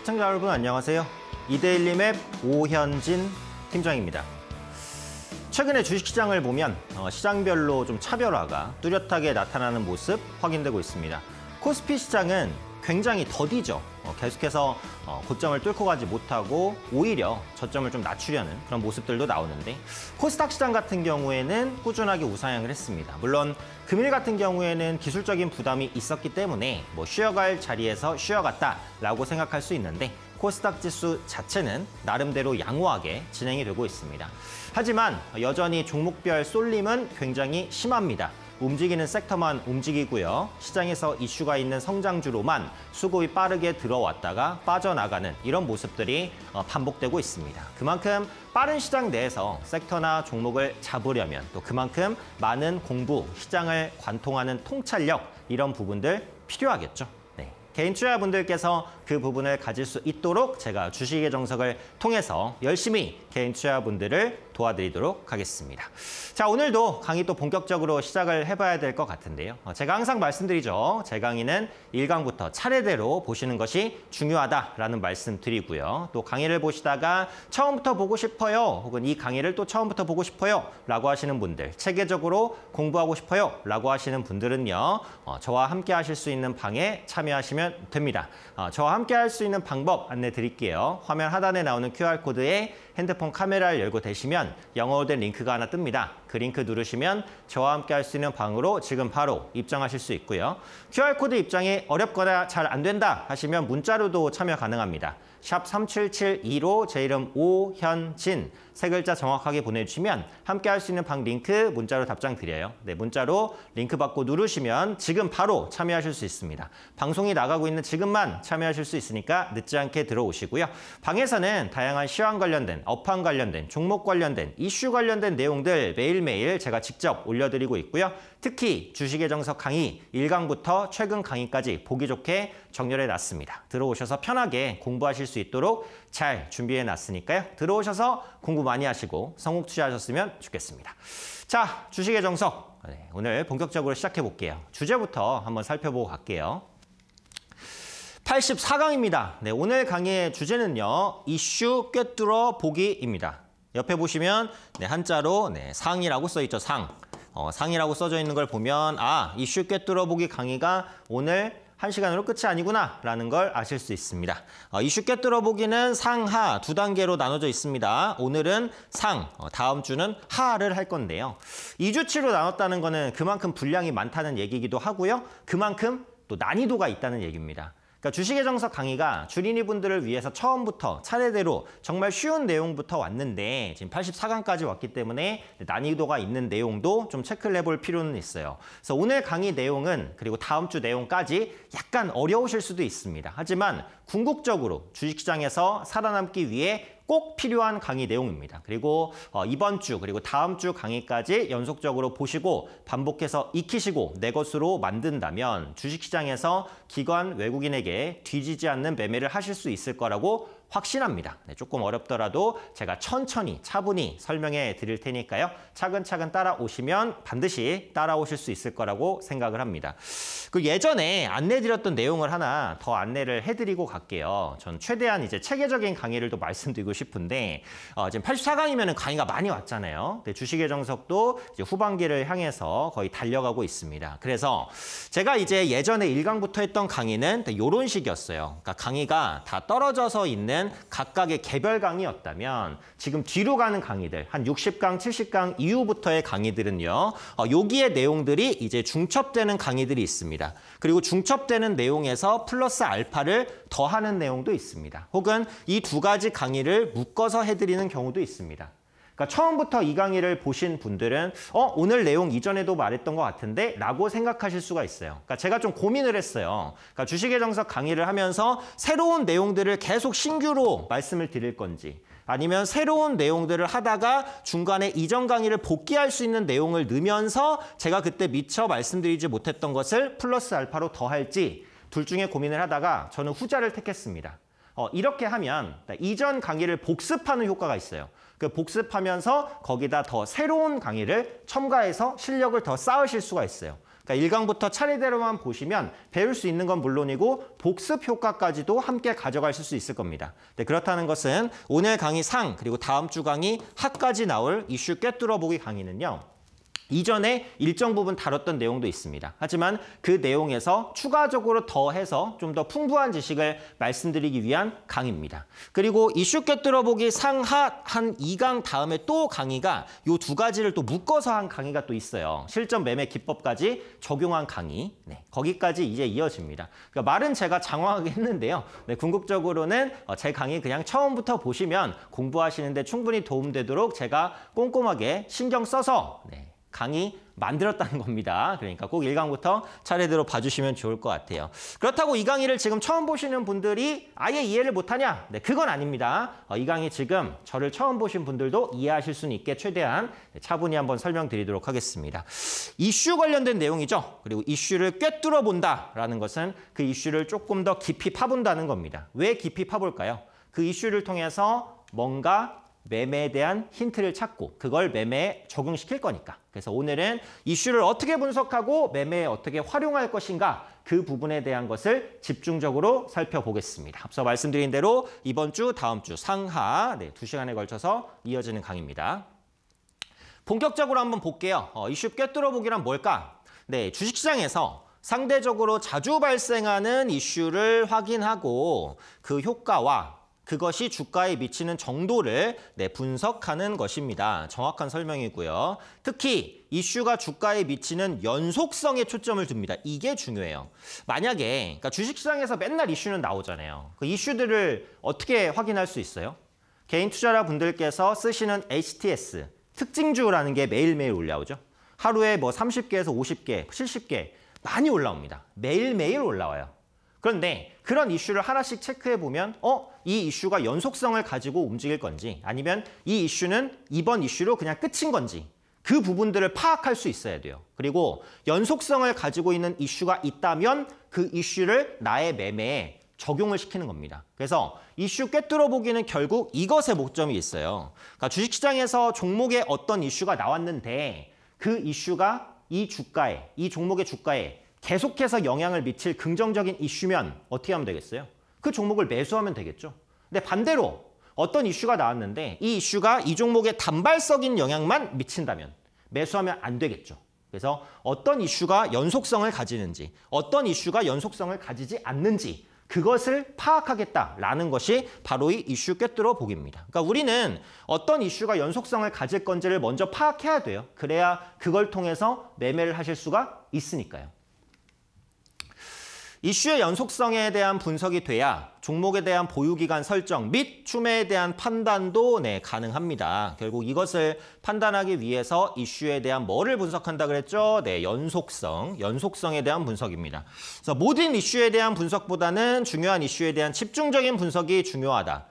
시청자 여러분 안녕하세요. 이데일리 맵 오현진 팀장입니다. 최근에 주식시장을 보면 어, 시장별로 좀 차별화가 뚜렷하게 나타나는 모습 확인되고 있습니다. 코스피 시장은 굉장히 더디죠. 어, 계속해서 어, 고점을 뚫고 가지 못하고 오히려 저점을 좀 낮추려는 그런 모습들도 나오는데 코스닥 시장 같은 경우에는 꾸준하게 우상향을 했습니다. 물론 금일 같은 경우에는 기술적인 부담이 있었기 때문에 뭐 쉬어갈 자리에서 쉬어갔다라고 생각할 수 있는데 코스닥 지수 자체는 나름대로 양호하게 진행이 되고 있습니다. 하지만 여전히 종목별 쏠림은 굉장히 심합니다. 움직이는 섹터만 움직이고요. 시장에서 이슈가 있는 성장주로만 수급이 빠르게 들어왔다가 빠져나가는 이런 모습들이 어, 반복되고 있습니다. 그만큼 빠른 시장 내에서 섹터나 종목을 잡으려면 또 그만큼 많은 공부, 시장을 관통하는 통찰력 이런 부분들 필요하겠죠. 네. 개인 투자분들께서 그 부분을 가질 수 있도록 제가 주식의 정석을 통해서 열심히 개인 투자분들을 도와드리도록 하겠습니다. 자, 오늘도 강의 또 본격적으로 시작을 해봐야 될 것 같은데요. 어, 제가 항상 말씀드리죠. 제 강의는 1강부터 차례대로 보시는 것이 중요하다라는 말씀드리고요. 또 강의를 보시다가 처음부터 보고 싶어요. 혹은 이 강의를 또 처음부터 보고 싶어요. 라고 하시는 분들, 체계적으로 공부하고 싶어요. 라고 하시는 분들은요. 어, 저와 함께 하실 수 있는 방에 참여하시면 됩니다. 어, 저와 함께 할 수 있는 방법 안내 드릴게요. 화면 하단에 나오는 QR코드에 핸드폰 카메라를 열고 대시면 영어로 된 링크가 하나 뜹니다. 그 링크 누르시면 저와 함께 할 수 있는 방으로 지금 바로 입장하실 수 있고요. QR코드 입장이 어렵거나 잘 안 된다 하시면 문자로도 참여 가능합니다. 샵 3772로 제 이름 오현진 세 글자 정확하게 보내주시면 함께 할 수 있는 방 링크 문자로 답장 드려요. 네, 문자로 링크 받고 누르시면 지금 바로 참여하실 수 있습니다. 방송이 나가고 있는 지금만 참여하실 수 있으니까 늦지 않게 들어오시고요. 방에서는 다양한 시황 관련된, 업황 관련된, 종목 관련된, 이슈 관련된 내용들 매일 매일매일 제가 직접 올려드리고 있고요. 특히 주식의 정석 강의 1강부터 최근 강의까지 보기 좋게 정렬해놨습니다. 들어오셔서 편하게 공부하실 수 있도록 잘 준비해놨으니까요. 들어오셔서 공부 많이 하시고 성공 투자하셨으면 좋겠습니다. 자, 주식의 정석. 네, 오늘 본격적으로 시작해볼게요. 주제부터 한번 살펴보고 갈게요. 84강입니다. 네, 오늘 강의의 주제는요. 이슈 꿰뚫어 보기입니다. 옆에 보시면 네, 한자로 네, 상이라고 써 있죠. 상. 어, 상이라고 써져 있는 걸 보면 아, 이 쉽게 뚫어보기 강의가 오늘 한 시간으로 끝이 아니구나라는 걸 아실 수 있습니다. 어, 이 쉽게 뚫어보기는 상하 두 단계로 나눠져 있습니다. 오늘은 상, 어, 다음 주는 하를 할 건데요. 2주치로 나눴다는 거는 그만큼 분량이 많다는 얘기이기도 하고요. 그만큼 또 난이도가 있다는 얘기입니다. 그러니까 주식의 정석 강의가 주린이 분들을 위해서 처음부터 차례대로 정말 쉬운 내용부터 왔는데 지금 84강까지 왔기 때문에 난이도가 있는 내용도 좀 체크를 해볼 필요는 있어요. 그래서 오늘 강의 내용은 그리고 다음 주 내용까지 약간 어려우실 수도 있습니다. 하지만 궁극적으로 주식시장에서 살아남기 위해 꼭 필요한 강의 내용입니다. 그리고 어, 이번 주 그리고 다음 주 강의까지 연속적으로 보시고 반복해서 익히시고 내 것으로 만든다면 주식시장에서 기관 외국인에게 뒤지지 않는 매매를 하실 수 있을 거라고 확신합니다. 네, 조금 어렵더라도 제가 천천히 차분히 설명해 드릴 테니까요. 차근차근 따라오시면 반드시 따라오실 수 있을 거라고 생각을 합니다. 그 예전에 안내 드렸던 내용을 하나 더 안내를 해드리고 갈게요. 전 최대한 이제 체계적인 강의를 또 말씀드리고 싶은데 어, 지금 84강이면 강의가 많이 왔잖아요. 네, 주식의 정석도 후반기를 향해서 거의 달려가고 있습니다. 그래서 제가 이제 예전에 1강부터 했던 강의는 이런 식이었어요. 그러니까 강의가 다 떨어져서 있는 가는 각각의 개별 강의였다면 지금 뒤로 가는 강의들 한 60강, 70강 이후부터의 강의들은요. 어, 여기에 내용들이 이제 중첩되는 강의들이 있습니다. 그리고 중첩되는 내용에서 플러스 알파를 더하는 내용도 있습니다. 혹은 이 두 가지 강의를 묶어서 해드리는 경우도 있습니다. 그러니까 처음부터 이 강의를 보신 분들은 어 오늘 내용 이전에도 말했던 것 같은데 라고 생각하실 수가 있어요. 그러니까 제가 좀 고민을 했어요. 그러니까 주식의 정석 강의를 하면서 새로운 내용들을 계속 신규로 말씀을 드릴 건지 아니면 새로운 내용들을 하다가 중간에 이전 강의를 복귀할 수 있는 내용을 넣으면서 제가 그때 미처 말씀드리지 못했던 것을 플러스 알파로 더할지 둘 중에 고민을 하다가 저는 후자를 택했습니다. 어, 이렇게 하면 그러니까 이전 강의를 복습하는 효과가 있어요. 그 복습하면서 거기다 더 새로운 강의를 첨가해서 실력을 더 쌓으실 수가 있어요. 그러니까 1강부터 차례대로만 보시면 배울 수 있는 건 물론이고 복습 효과까지도 함께 가져가실 수 있을 겁니다. 네, 그렇다는 것은 오늘 강의 상 그리고 다음 주 강의 하까지 나올 이슈 꿰뚫어보기 강의는요. 이전에 일정 부분 다뤘던 내용도 있습니다. 하지만 그 내용에서 추가적으로 더해서 좀 더 풍부한 지식을 말씀드리기 위한 강의입니다. 그리고 이슈 곁들어보기 상하 한 2강 다음에 또 강의가 요 두 가지를 또 묶어서 한 강의가 또 있어요. 실전 매매 기법까지 적용한 강의. 네, 거기까지 이제 이어집니다. 그러니까 말은 제가 장황하게 했는데요. 네, 궁극적으로는 어, 제 강의 그냥 처음부터 보시면 공부하시는데 충분히 도움되도록 제가 꼼꼼하게 신경 써서 네, 강의 만들었다는 겁니다. 그러니까 꼭 1강부터 차례대로 봐주시면 좋을 것 같아요. 그렇다고 이 강의를 지금 처음 보시는 분들이 아예 이해를 못하냐? 네, 그건 아닙니다. 어, 이 강의 지금 저를 처음 보신 분들도 이해하실 수 있게 최대한 차분히 한번 설명드리도록 하겠습니다. 이슈 관련된 내용이죠. 그리고 이슈를 꿰뚫어 본다라는 것은 그 이슈를 조금 더 깊이 파본다는 겁니다. 왜 깊이 파볼까요? 그 이슈를 통해서 뭔가 매매에 대한 힌트를 찾고 그걸 매매에 적용시킬 거니까. 그래서 오늘은 이슈를 어떻게 분석하고 매매에 어떻게 활용할 것인가 그 부분에 대한 것을 집중적으로 살펴보겠습니다. 앞서 말씀드린 대로 이번 주, 다음 주 상하 네, 두시간에 걸쳐서 이어지는 강의입니다. 본격적으로 한번 볼게요. 어, 이슈 꿰뚫어 보기란 뭘까? 네, 주식시장에서 상대적으로 자주 발생하는 이슈를 확인하고 그 효과와 그것이 주가에 미치는 정도를 네, 분석하는 것입니다. 정확한 설명이고요. 특히 이슈가 주가에 미치는 연속성에 초점을 둡니다. 이게 중요해요. 만약에 그러니까 주식시장에서 맨날 이슈는 나오잖아요. 그 이슈들을 어떻게 확인할 수 있어요? 개인 투자자 분들께서 쓰시는 HTS, 특징주라는 게 매일매일 올라오죠. 하루에 뭐 30개에서 50개, 70개 많이 올라옵니다. 매일매일 올라와요. 그런데 그런 이슈를 하나씩 체크해보면 어? 이 이슈가 연속성을 가지고 움직일 건지 아니면 이 이슈는 이번 이슈로 그냥 끝인 건지 그 부분들을 파악할 수 있어야 돼요. 그리고 연속성을 가지고 있는 이슈가 있다면 그 이슈를 나의 매매에 적용을 시키는 겁니다. 그래서 이슈 꿰뚫어 보기는 결국 이것의 목점이 있어요. 그러니까 주식시장에서 종목에 어떤 이슈가 나왔는데 그 이슈가 이 주가에, 이 종목의 주가에 계속해서 영향을 미칠 긍정적인 이슈면 어떻게 하면 되겠어요? 그 종목을 매수하면 되겠죠. 근데 반대로 어떤 이슈가 나왔는데 이 이슈가 이 종목의 단발적인 영향만 미친다면 매수하면 안 되겠죠. 그래서 어떤 이슈가 연속성을 가지는지 어떤 이슈가 연속성을 가지지 않는지 그것을 파악하겠다라는 것이 바로 이 이슈 꿰뚫어 보기입니다. 그러니까 우리는 어떤 이슈가 연속성을 가질 건지를 먼저 파악해야 돼요. 그래야 그걸 통해서 매매를 하실 수가 있으니까요. 이슈의 연속성에 대한 분석이 돼야 종목에 대한 보유기간 설정 및 추매에 대한 판단도 네, 가능합니다. 결국 이것을 판단하기 위해서 이슈에 대한 뭐를 분석한다 그랬죠? 네, 연속성, 연속성에 대한 분석입니다. 그래서 모든 이슈에 대한 분석보다는 중요한 이슈에 대한 집중적인 분석이 중요하다.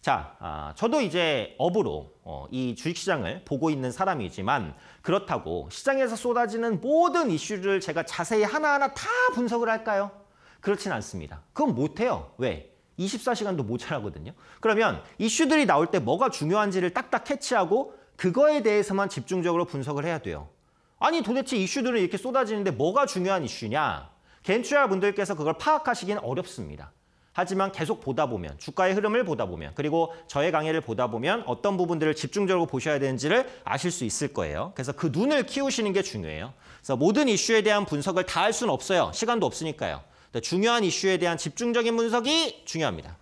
자, 아, 저도 이제 업으로 어, 이 주식시장을 보고 있는 사람이지만 그렇다고 시장에서 쏟아지는 모든 이슈를 제가 자세히 하나하나 다 분석을 할까요? 그렇진 않습니다. 그건 못해요. 왜? 24시간도 못자라거든요 그러면 이슈들이 나올 때 뭐가 중요한지를 딱딱 캐치하고 그거에 대해서만 집중적으로 분석을 해야 돼요. 아니 도대체 이슈들은 이렇게 쏟아지는데 뭐가 중요한 이슈냐? 겐추야 분들께서 그걸 파악하시긴 어렵습니다. 하지만 계속 보다 보면 주가의 흐름을 보다 보면 그리고 저의 강의를 보다 보면 어떤 부분들을 집중적으로 보셔야 되는지를 아실 수 있을 거예요. 그래서 그 눈을 키우시는 게 중요해요. 그래서 모든 이슈에 대한 분석을 다 할 수는 없어요. 시간도 없으니까요. 네, 중요한 이슈에 대한 집중적인 분석이 중요합니다.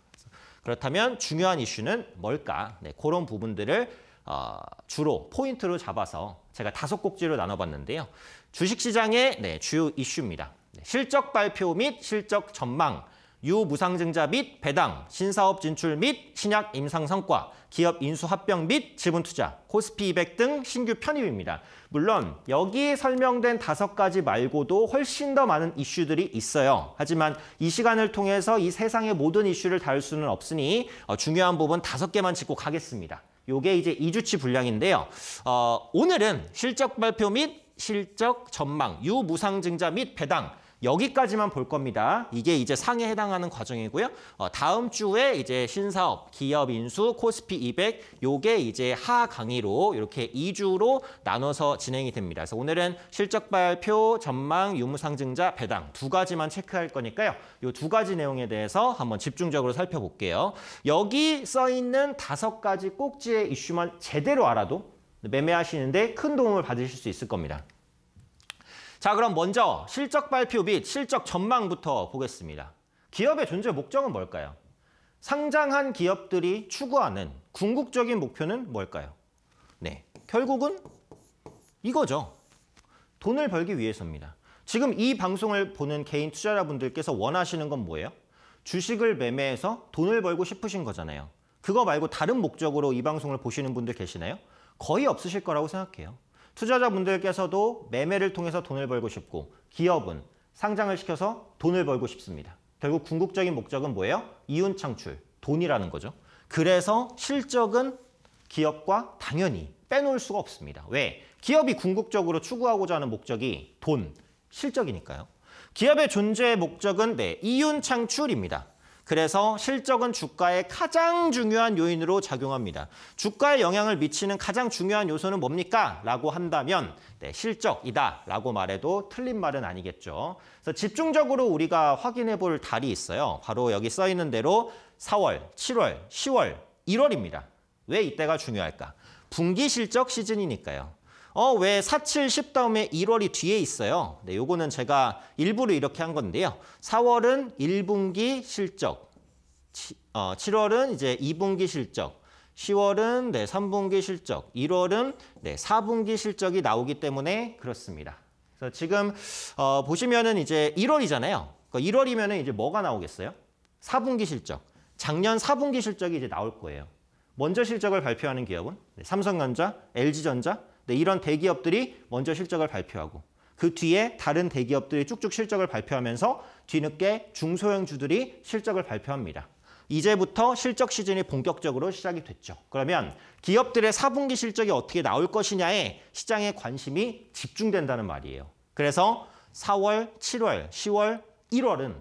그렇다면 중요한 이슈는 뭘까? 네, 그런 부분들을 어, 주로 포인트로 잡아서 제가 다섯 꼭지로 나눠봤는데요. 주식시장의 네, 주요 이슈입니다. 네, 실적 발표 및 실적 전망 유무상증자 및 배당, 신사업 진출 및 신약 임상 성과, 기업 인수 합병 및 지분 투자, 코스피 200 등 신규 편입입니다. 물론 여기 설명된 다섯 가지 말고도 훨씬 더 많은 이슈들이 있어요. 하지만 이 시간을 통해서 이 세상의 모든 이슈를 다룰 수는 없으니 어, 중요한 부분 다섯 개만 짚고 가겠습니다. 요게 이제 2주치 분량인데요. 어, 오늘은 실적 발표 및 실적 전망, 유무상증자 및 배당, 여기까지만 볼 겁니다. 이게 이제 상에 해당하는 과정이고요. 어, 다음 주에 이제 신사업, 기업 인수, 코스피 200 요게 이제 하 강의로 이렇게 2주로 나눠서 진행이 됩니다. 그래서 오늘은 실적 발표, 전망, 유무상증자, 배당 두 가지만 체크할 거니까요. 요 두 가지 내용에 대해서 한번 집중적으로 살펴볼게요. 여기 써 있는 다섯 가지 꼭지의 이슈만 제대로 알아도 매매하시는데 큰 도움을 받으실 수 있을 겁니다. 자, 그럼 먼저 실적 발표 및 실적 전망부터 보겠습니다. 기업의 존재 목적은 뭘까요? 상장한 기업들이 추구하는 궁극적인 목표는 뭘까요? 네, 결국은 이거죠. 돈을 벌기 위해서입니다. 지금 이 방송을 보는 개인 투자자분들께서 원하시는 건 뭐예요? 주식을 매매해서 돈을 벌고 싶으신 거잖아요. 그거 말고 다른 목적으로 이 방송을 보시는 분들 계시나요? 거의 없으실 거라고 생각해요. 투자자분들께서도 매매를 통해서 돈을 벌고 싶고 기업은 상장을 시켜서 돈을 벌고 싶습니다. 결국 궁극적인 목적은 뭐예요? 이윤 창출, 돈이라는 거죠. 그래서 실적은 기업과 당연히 빼놓을 수가 없습니다. 왜? 기업이 궁극적으로 추구하고자 하는 목적이 돈, 실적이니까요. 기업의 존재의 목적은 네, 이윤 창출입니다. 그래서 실적은 주가의 가장 중요한 요인으로 작용합니다. 주가에 영향을 미치는 가장 중요한 요소는 뭡니까? 라고 한다면 네, 실적이다 라고 말해도 틀린 말은 아니겠죠. 그래서 집중적으로 우리가 확인해 볼 달이 있어요. 바로 여기 써 있는 대로 4월, 7월, 10월, 1월입니다. 왜 이때가 중요할까? 분기 실적 시즌이니까요. 어, 왜 4, 7, 10 다음에 1월이 뒤에 있어요? 네, 요거는 제가 일부러 이렇게 한 건데요. 4월은 1분기 실적, 7, 어, 7월은 이제 2분기 실적, 10월은 네, 3분기 실적, 1월은 네, 4분기 실적이 나오기 때문에 그렇습니다. 그래서 지금 어, 보시면은 이제 1월이잖아요. 그러니까 1월이면은 이제 뭐가 나오겠어요? 4분기 실적. 작년 4분기 실적이 이제 나올 거예요. 먼저 실적을 발표하는 기업은 네, 삼성전자, LG전자, 근 네, 이런 대기업들이 먼저 실적을 발표하고 그 뒤에 다른 대기업들이 쭉쭉 실적을 발표하면서 뒤늦게 중소형주들이 실적을 발표합니다. 이제부터 실적 시즌이 본격적으로 시작이 됐죠. 그러면 기업들의 4분기 실적이 어떻게 나올 것이냐에 시장의 관심이 집중된다는 말이에요. 그래서 4월, 7월, 10월, 1월은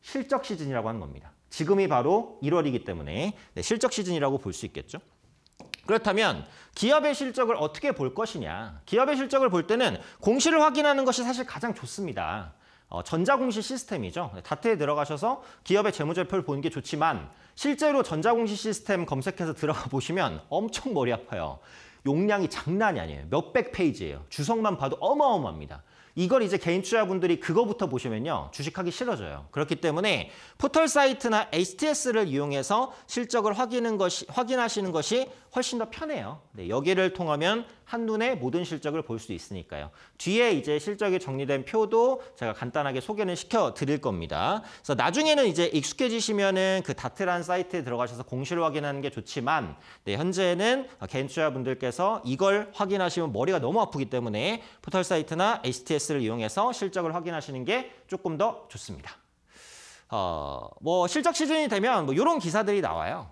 실적 시즌이라고 하는 겁니다. 지금이 바로 1월이기 때문에 네, 실적 시즌이라고 볼 수 있겠죠. 그렇다면 기업의 실적을 어떻게 볼 것이냐. 기업의 실적을 볼 때는 공시를 확인하는 것이 사실 가장 좋습니다. 어, 전자공시 시스템이죠. 다트에 들어가셔서 기업의 재무제표를 보는 게 좋지만 실제로 전자공시 시스템 검색해서 들어가 보시면 엄청 머리 아파요. 용량이 장난이 아니에요. 몇백 페이지예요. 주석만 봐도 어마어마합니다. 이걸 이제 개인 투자분들이 그거부터 보시면요. 주식하기 싫어져요. 그렇기 때문에 포털 사이트나 HTS를 이용해서 실적을 확인하 확인하시는 것이 훨씬 더 편해요. 네, 여기를 통하면 한눈에 모든 실적을 볼 수 있으니까요. 뒤에 이제 실적이 정리된 표도 제가 간단하게 소개는 시켜 드릴 겁니다. 그래서 나중에는 이제 익숙해지시면은 그 다트란 사이트에 들어가셔서 공시를 확인하는 게 좋지만 네, 현재는 개인 투자분들께서 이걸 확인하시면 머리가 너무 아프기 때문에 포털 사이트나 HTS를 이용해서 실적을 확인하시는 게 조금 더 좋습니다. 어, 뭐 실적 시즌이 되면 뭐 이런 기사들이 나와요.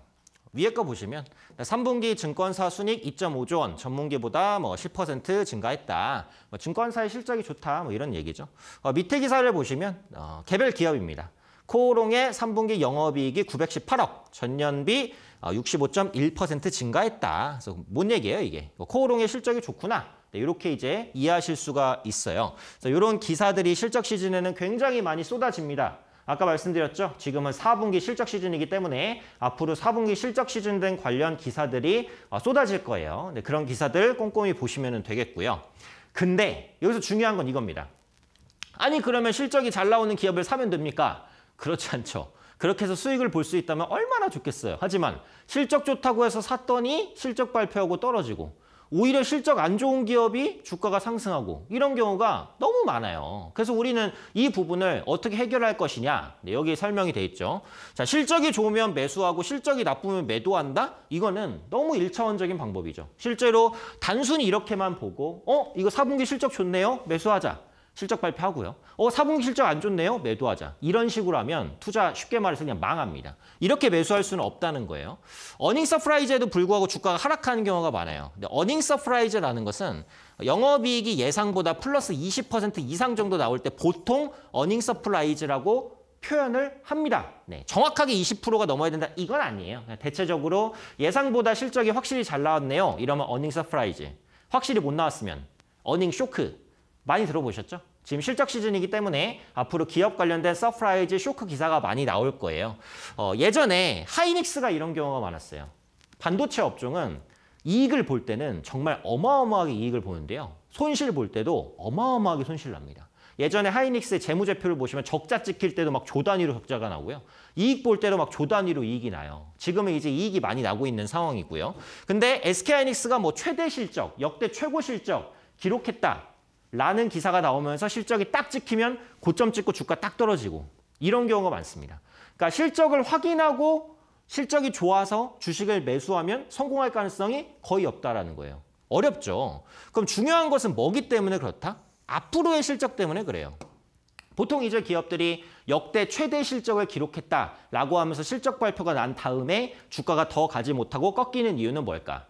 위에 거 보시면 3분기 증권사 순익 2.5조 원, 전문기보다뭐 10% 증가했다. 뭐 증권사의 실적이 좋다. 뭐 이런 얘기죠. 어, 밑에 기사를 보시면 어, 개별 기업입니다. 코오롱의 3분기 영업이익이 918억, 전년비 65.1% 어, 증가했다. 그래서 뭔 얘기예요 이게? 뭐 코오롱의 실적이 좋구나. 네, 이렇게 이제 이해하실 수가 있어요. 그래서 이런 기사들이 실적 시즌에는 굉장히 많이 쏟아집니다. 아까 말씀드렸죠. 지금은 4분기 실적 시즌이기 때문에 앞으로 4분기 실적 시즌된 관련 기사들이 어, 쏟아질 거예요. 네, 그런 기사들 꼼꼼히 보시면 되겠고요. 근데 여기서 중요한 건 이겁니다. 아니 그러면 실적이 잘 나오는 기업을 사면 됩니까? 그렇지 않죠. 그렇게 해서 수익을 볼 수 있다면 얼마나 좋겠어요. 하지만 실적 좋다고 해서 샀더니 실적 발표하고 떨어지고 오히려 실적 안 좋은 기업이 주가가 상승하고 이런 경우가 너무 많아요. 그래서 우리는 이 부분을 어떻게 해결할 것이냐 네, 여기 설명이 돼 있죠. 자 실적이 좋으면 매수하고 실적이 나쁘면 매도한다? 이거는 너무 일차원적인 방법이죠. 실제로 단순히 이렇게만 보고 어 이거 4분기 실적 좋네요 매수하자. 실적 발표하고요. 어, 4분기 실적 안 좋네요. 매도하자. 이런 식으로 하면 투자 쉽게 말해서 그냥 망합니다. 이렇게 매수할 수는 없다는 거예요. 어닝 서프라이즈에도 불구하고 주가가 하락하는 경우가 많아요. 근데 어닝 서프라이즈라는 것은 영업이익이 예상보다 플러스 20% 이상 정도 나올 때 보통 어닝 서프라이즈라고 표현을 합니다. 네, 정확하게 20%가 넘어야 된다. 이건 아니에요. 대체적으로 예상보다 실적이 확실히 잘 나왔네요. 이러면 어닝 서프라이즈. 확실히 못 나왔으면 어닝 쇼크. 많이 들어보셨죠? 지금 실적 시즌이기 때문에 앞으로 기업 관련된 서프라이즈 쇼크 기사가 많이 나올 거예요. 어, 예전에 하이닉스가 이런 경우가 많았어요. 반도체 업종은 이익을 볼 때는 정말 어마어마하게 이익을 보는데요. 손실 볼 때도 어마어마하게 손실 납니다. 예전에 하이닉스의 재무제표를 보시면 적자 찍힐 때도 막 조 단위로 적자가 나고요. 이익 볼 때도 막 조 단위로 이익이 나요. 지금은 이제 이익이 많이 나고 있는 상황이고요. 근데 SK하이닉스가 뭐 최대 실적, 역대 최고 실적 기록했다. 라는 기사가 나오면서 실적이 딱 찍히면 고점 찍고 주가 딱 떨어지고 이런 경우가 많습니다. 그러니까 실적을 확인하고 실적이 좋아서 주식을 매수하면 성공할 가능성이 거의 없다라는 거예요. 어렵죠. 그럼 중요한 것은 뭐기 때문에 그렇다? 앞으로의 실적 때문에 그래요. 보통 이제 기업들이 역대 최대 실적을 기록했다라고 하면서 실적 발표가 난 다음에 주가가 더 가지 못하고 꺾이는 이유는 뭘까?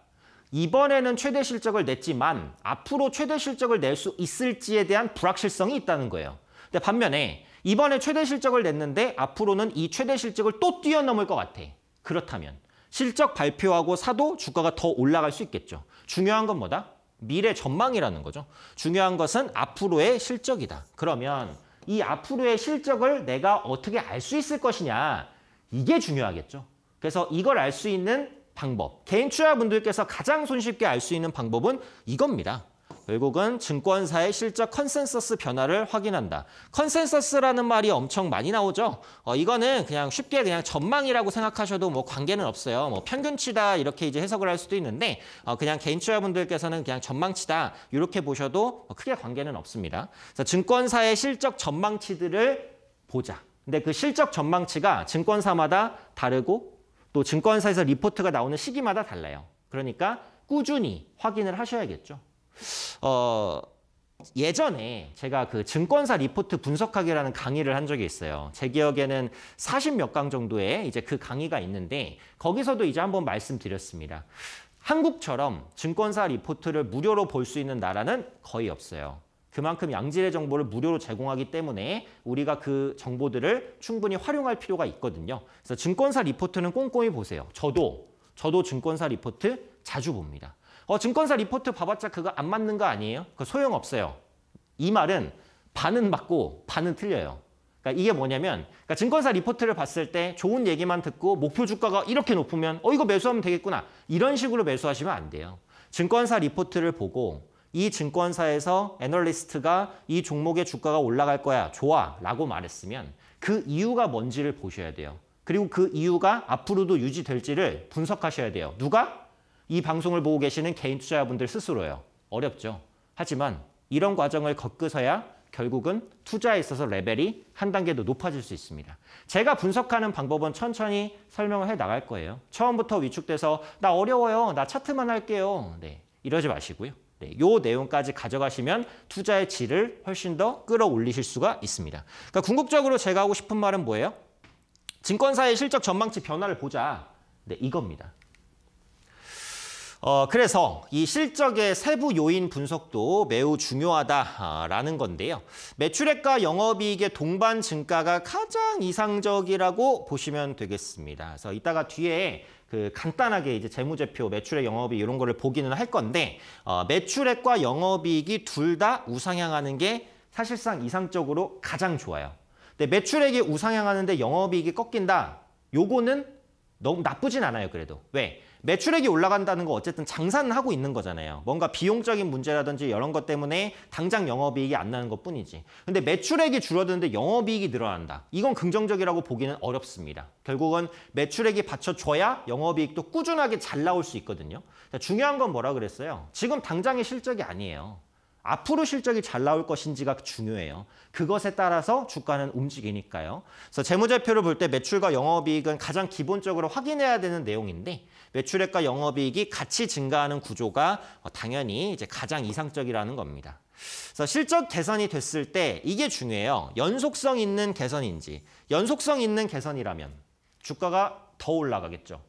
이번에는 최대 실적을 냈지만 앞으로 최대 실적을 낼 수 있을지에 대한 불확실성이 있다는 거예요. 근데 반면에 이번에 최대 실적을 냈는데 앞으로는 이 최대 실적을 또 뛰어넘을 것 같아. 그렇다면 실적 발표하고 사도 주가가 더 올라갈 수 있겠죠. 중요한 건 뭐다? 미래 전망이라는 거죠. 중요한 것은 앞으로의 실적이다. 그러면 이 앞으로의 실적을 내가 어떻게 알 수 있을 것이냐. 이게 중요하겠죠. 그래서 이걸 알 수 있는 방법. 개인 투자분들께서 가장 손쉽게 알 수 있는 방법은 이겁니다. 결국은 증권사의 실적 컨센서스 변화를 확인한다. 컨센서스라는 말이 엄청 많이 나오죠. 어, 이거는 그냥 쉽게 그냥 전망이라고 생각하셔도 뭐 관계는 없어요. 뭐 평균치다 이렇게 이제 해석을 할 수도 있는데 어, 그냥 개인 투자분들께서는 그냥 전망치다 이렇게 보셔도 뭐 크게 관계는 없습니다. 그래서 증권사의 실적 전망치들을 보자. 근데 그 실적 전망치가 증권사마다 다르고 또 증권사에서 리포트가 나오는 시기마다 달라요. 그러니까 꾸준히 확인을 하셔야겠죠. 어, 예전에 제가 그 증권사 리포트 분석하기라는 강의를 한 적이 있어요. 제 기억에는 40몇 강 정도의 이제 그 강의가 있는데 거기서도 이제 한번 말씀드렸습니다. 한국처럼 증권사 리포트를 무료로 볼 수 있는 나라는 거의 없어요. 그만큼 양질의 정보를 무료로 제공하기 때문에 우리가 그 정보들을 충분히 활용할 필요가 있거든요. 그래서 증권사 리포트는 꼼꼼히 보세요. 저도 저도 증권사 리포트 자주 봅니다. 어, 증권사 리포트 봐봤자 그거 안 맞는 거 아니에요? 그 소용없어요. 이 말은 반은 맞고 반은 틀려요. 그러니까 이게 뭐냐면 그러니까 증권사 리포트를 봤을 때 좋은 얘기만 듣고 목표 주가가 이렇게 높으면 어 이거 매수하면 되겠구나 이런 식으로 매수하시면 안 돼요. 증권사 리포트를 보고 이 증권사에서 애널리스트가 이 종목의 주가가 올라갈 거야. 좋아. 라고 말했으면 그 이유가 뭔지를 보셔야 돼요. 그리고 그 이유가 앞으로도 유지될지를 분석하셔야 돼요. 누가? 이 방송을 보고 계시는 개인 투자자분들 스스로요. 어렵죠. 하지만 이런 과정을 겪으서야 결국은 투자에 있어서 레벨이 한 단계 더 높아질 수 있습니다. 제가 분석하는 방법은 천천히 설명을 해 나갈 거예요. 처음부터 위축돼서 나 어려워요. 나 차트만 할게요. 네. 이러지 마시고요. 네, 요 내용까지 가져가시면 투자의 질을 훨씬 더 끌어올리실 수가 있습니다. 그러니까 궁극적으로 제가 하고 싶은 말은 뭐예요? 증권사의 실적 전망치 변화를 보자. 네, 이겁니다. 어, 그래서 이 실적의 세부 요인 분석도 매우 중요하다라는 건데요. 매출액과 영업이익의 동반 증가가 가장 이상적이라고 보시면 되겠습니다. 그래서 이따가 뒤에 그 간단하게 이제 재무제표, 매출액, 영업이익 이런 거를 보기는 할 건데 어, 매출액과 영업이익이 둘 다 우상향하는 게 사실상 이상적으로 가장 좋아요. 근데 매출액이 우상향하는데 영업이익이 꺾인다. 요거는 너무 나쁘진 않아요, 그래도. 왜? 매출액이 올라간다는 거 어쨌든 장사는 하고 있는 거잖아요. 뭔가 비용적인 문제라든지 이런 것 때문에 당장 영업이익이 안 나는 것 뿐이지. 근데 매출액이 줄어드는데 영업이익이 늘어난다. 이건 긍정적이라고 보기는 어렵습니다. 결국은 매출액이 받쳐줘야 영업이익도 꾸준하게 잘 나올 수 있거든요. 중요한 건 뭐라 그랬어요? 지금 당장의 실적이 아니에요. 앞으로 실적이 잘 나올 것인지가 중요해요. 그것에 따라서 주가는 움직이니까요. 그래서 재무제표를 볼 때 매출과 영업이익은 가장 기본적으로 확인해야 되는 내용인데 매출액과 영업이익이 같이 증가하는 구조가 어, 당연히 이제 가장 이상적이라는 겁니다. 그래서 실적 개선이 됐을 때 이게 중요해요. 연속성 있는 개선인지 연속성 있는 개선이라면 주가가 더 올라가겠죠.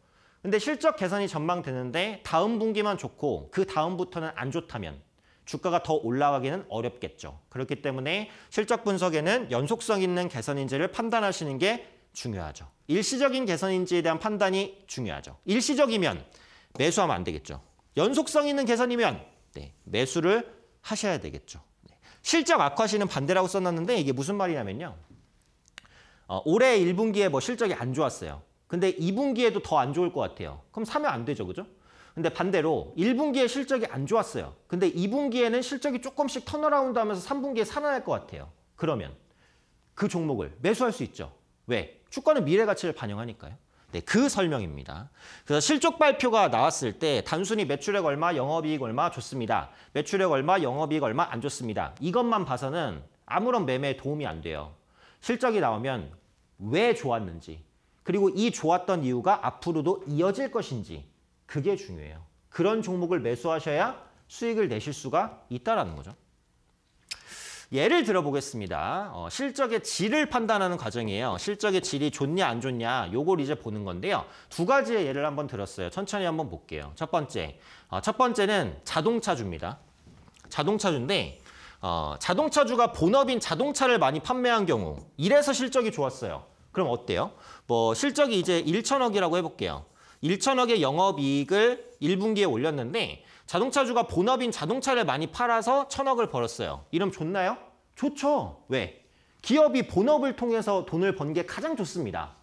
근데 실적 개선이 전망되는데 다음 분기만 좋고 그 다음부터는 안 좋다면 주가가 더 올라가기는 어렵겠죠. 그렇기 때문에 실적 분석에는 연속성 있는 개선인지를 판단하시는 게 중요하죠. 일시적인 개선인지에 대한 판단이 중요하죠. 일시적이면 매수하면 안 되겠죠. 연속성 있는 개선이면 네, 매수를 하셔야 되겠죠. 네. 실적 악화시는 반대라고 써놨는데 이게 무슨 말이냐면요. 어, 올해 1분기에 뭐 실적이 안 좋았어요. 근데 2분기에도 더 안 좋을 것 같아요. 그럼 사면 안 되죠, 그죠? 근데 반대로 1분기에 실적이 안 좋았어요. 근데 2분기에는 실적이 조금씩 터널라운드 하면서 3분기에 살아날 것 같아요. 그러면 그 종목을 매수할 수 있죠. 왜? 주가는 미래 가치를 반영하니까요. 네, 그 설명입니다. 그래서 실적 발표가 나왔을 때 단순히 매출액 얼마, 영업이익 얼마 좋습니다. 매출액 얼마, 영업이익 얼마 안 좋습니다. 이것만 봐서는 아무런 매매에 도움이 안 돼요. 실적이 나오면 왜 좋았는지 그리고 이 좋았던 이유가 앞으로도 이어질 것인지 그게 중요해요. 그런 종목을 매수하셔야 수익을 내실 수가 있다라는 거죠. 예를 들어보겠습니다. 어, 실적의 질을 판단하는 과정이에요. 실적의 질이 좋냐 안 좋냐 요걸 이제 보는 건데요. 두 가지의 예를 한번 들었어요. 천천히 한번 볼게요. 첫 번째, 어, 첫 번째는 자동차주입니다. 자동차주인데 어, 자동차주가 본업인 자동차를 많이 판매한 경우 이래서 실적이 좋았어요. 그럼 어때요? 뭐 실적이 이제 1천억이라고 해볼게요. 1천억의 영업이익을 1분기에 올렸는데 자동차주가 본업인 자동차를 많이 팔아서 천억을 벌었어요. 이름 좋나요? 좋죠. 왜? 기업이 본업을 통해서 돈을 번 게 가장 좋습니다.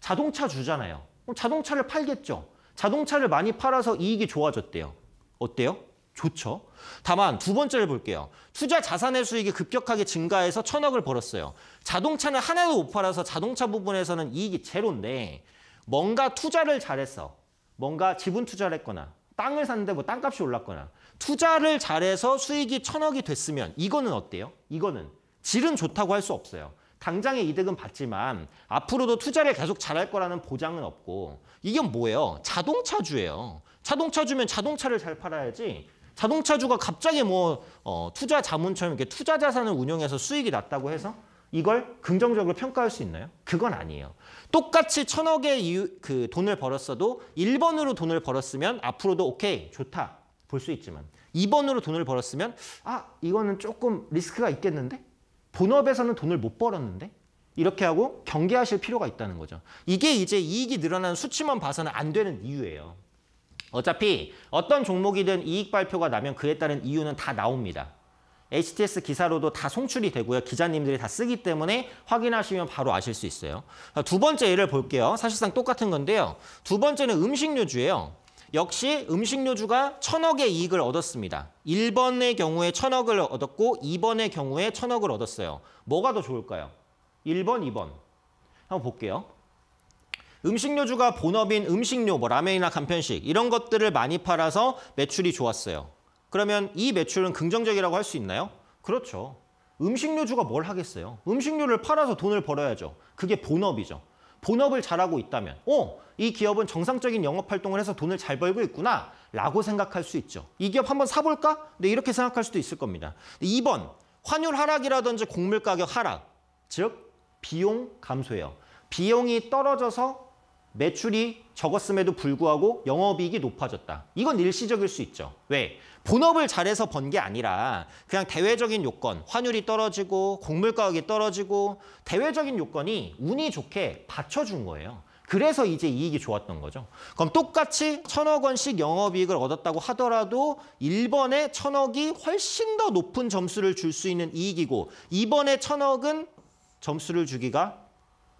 자동차 주잖아요. 그럼 자동차를 팔겠죠. 자동차를 많이 팔아서 이익이 좋아졌대요. 어때요? 좋죠. 다만 두 번째를 볼게요. 투자 자산의 수익이 급격하게 증가해서 천억을 벌었어요. 자동차는 하나도 못 팔아서 자동차 부분에서는 이익이 제로인데 뭔가 투자를 잘했어. 뭔가 지분 투자를 했거나 땅을 샀는데 뭐 땅값이 올랐거나 투자를 잘해서 수익이 천억이 됐으면 이거는 어때요? 이거는 질은 좋다고 할 수 없어요. 당장의 이득은 받지만 앞으로도 투자를 계속 잘할 거라는 보장은 없고 이게 뭐예요? 자동차주예요. 자동차주면 자동차를 잘 팔아야지 자동차주가 갑자기 뭐 어, 투자 자문처럼 이렇게 투자 자산을 운영해서 수익이 났다고 해서 이걸 긍정적으로 평가할 수 있나요? 그건 아니에요. 똑같이 천억의 이유, 그 돈을 벌었어도 1번으로 돈을 벌었으면 앞으로도 오케이, 좋다, 볼 수 있지만 2번으로 돈을 벌었으면 아, 이거는 조금 리스크가 있겠는데? 본업에서는 돈을 못 벌었는데? 이렇게 하고 경계하실 필요가 있다는 거죠. 이게 이제 이익이 늘어나는 수치만 봐서는 안 되는 이유예요. 어차피 어떤 종목이든 이익 발표가 나면 그에 따른 이유는 다 나옵니다. HTS 기사로도 다 송출이 되고요. 기자님들이 다 쓰기 때문에 확인하시면 바로 아실 수 있어요. 두 번째 예를 볼게요. 사실상 똑같은 건데요. 두 번째는 음식료주예요. 역시 음식료주가 천억의 이익을 얻었습니다. 1번의 경우에 천억을 얻었고 2번의 경우에 천억을 얻었어요. 뭐가 더 좋을까요? 1번, 2번. 한번 볼게요. 음식료주가 본업인 음식료, 뭐 라면이나 간편식 이런 것들을 많이 팔아서 매출이 좋았어요. 그러면 이 매출은 긍정적이라고 할 수 있나요? 그렇죠. 음식료주가 뭘 하겠어요? 음식료를 팔아서 돈을 벌어야죠. 그게 본업이죠. 본업을 잘하고 있다면 어, 이 기업은 정상적인 영업활동을 해서 돈을 잘 벌고 있구나 라고 생각할 수 있죠. 이 기업 한번 사볼까? 네, 이렇게 생각할 수도 있을 겁니다. 2번, 환율 하락이라든지 곡물 가격 하락, 즉 비용 감소예요. 비용이 떨어져서 매출이 적었음에도 불구하고 영업이익이 높아졌다. 이건 일시적일 수 있죠. 왜? 본업을 잘해서 번 게 아니라 그냥 대외적인 요건, 환율이 떨어지고 곡물 가격이 떨어지고 대외적인 요건이 운이 좋게 받쳐준 거예요. 그래서 이제 이익이 좋았던 거죠. 그럼 똑같이 천억 원씩 영업이익을 얻었다고 하더라도 1번에 천억이 훨씬 더 높은 점수를 줄 수 있는 이익이고 2번에 천억은 점수를 주기가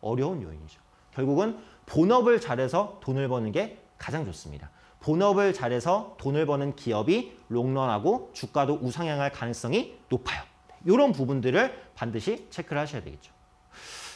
어려운 요인이죠. 결국은 본업을 잘해서 돈을 버는 게 가장 좋습니다. 본업을 잘해서 돈을 버는 기업이 롱런하고 주가도 우상향할 가능성이 높아요. 이런 부분들을 반드시 체크를 하셔야 되겠죠.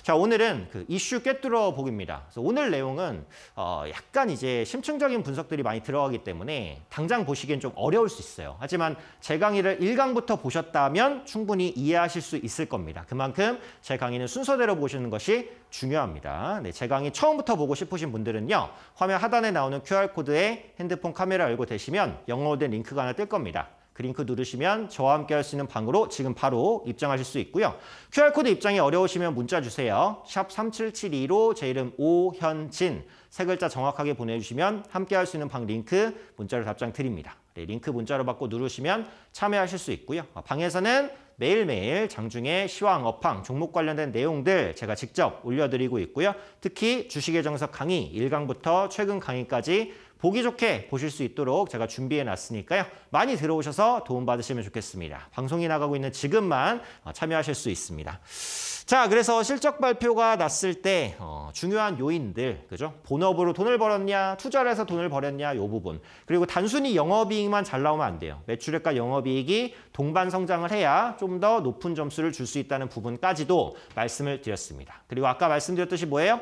자, 오늘은 그 이슈 꿰뚫어 보기입니다. 그래서 오늘 내용은 어, 약간 이제 심층적인 분석들이 많이 들어가기 때문에 당장 보시기엔 좀 어려울 수 있어요. 하지만 제 강의를 1강부터 보셨다면 충분히 이해하실 수 있을 겁니다. 그만큼 제 강의는 순서대로 보시는 것이 중요합니다. 네, 제 강의 처음부터 보고 싶으신 분들은요. 화면 하단에 나오는 QR코드에 핸드폰 카메라 열고 되시면 영어로 된 링크가 하나 뜰 겁니다. 그 링크 누르시면 저와 함께 할 수 있는 방으로 지금 바로 입장하실 수 있고요. QR코드 입장이 어려우시면 문자 주세요. 샵 3772로 제 이름 오현진 세 글자 정확하게 보내주시면 함께 할 수 있는 방 링크 문자로 답장 드립니다. 네, 링크 문자로 받고 누르시면 참여하실 수 있고요. 어, 방에서는 매일매일 장중에 시황, 업황, 종목 관련된 내용들 제가 직접 올려드리고 있고요. 특히 주식의 정석 강의 일강부터 최근 강의까지 보기 좋게 보실 수 있도록 제가 준비해놨으니까요. 많이 들어오셔서 도움받으시면 좋겠습니다. 방송이 나가고 있는 지금만 어, 참여하실 수 있습니다. 자, 그래서 실적 발표가 났을 때 어, 중요한 요인들, 그죠? 본업으로 돈을 벌었냐, 투자를 해서 돈을 벌었냐요 부분. 그리고 단순히 영업이익만 잘 나오면 안 돼요. 매출액과 영업이익이 동반 성장을 해야 좀 더 높은 점수를 줄 수 있다는 부분까지도 말씀을 드렸습니다. 그리고 아까 말씀드렸듯이 뭐예요?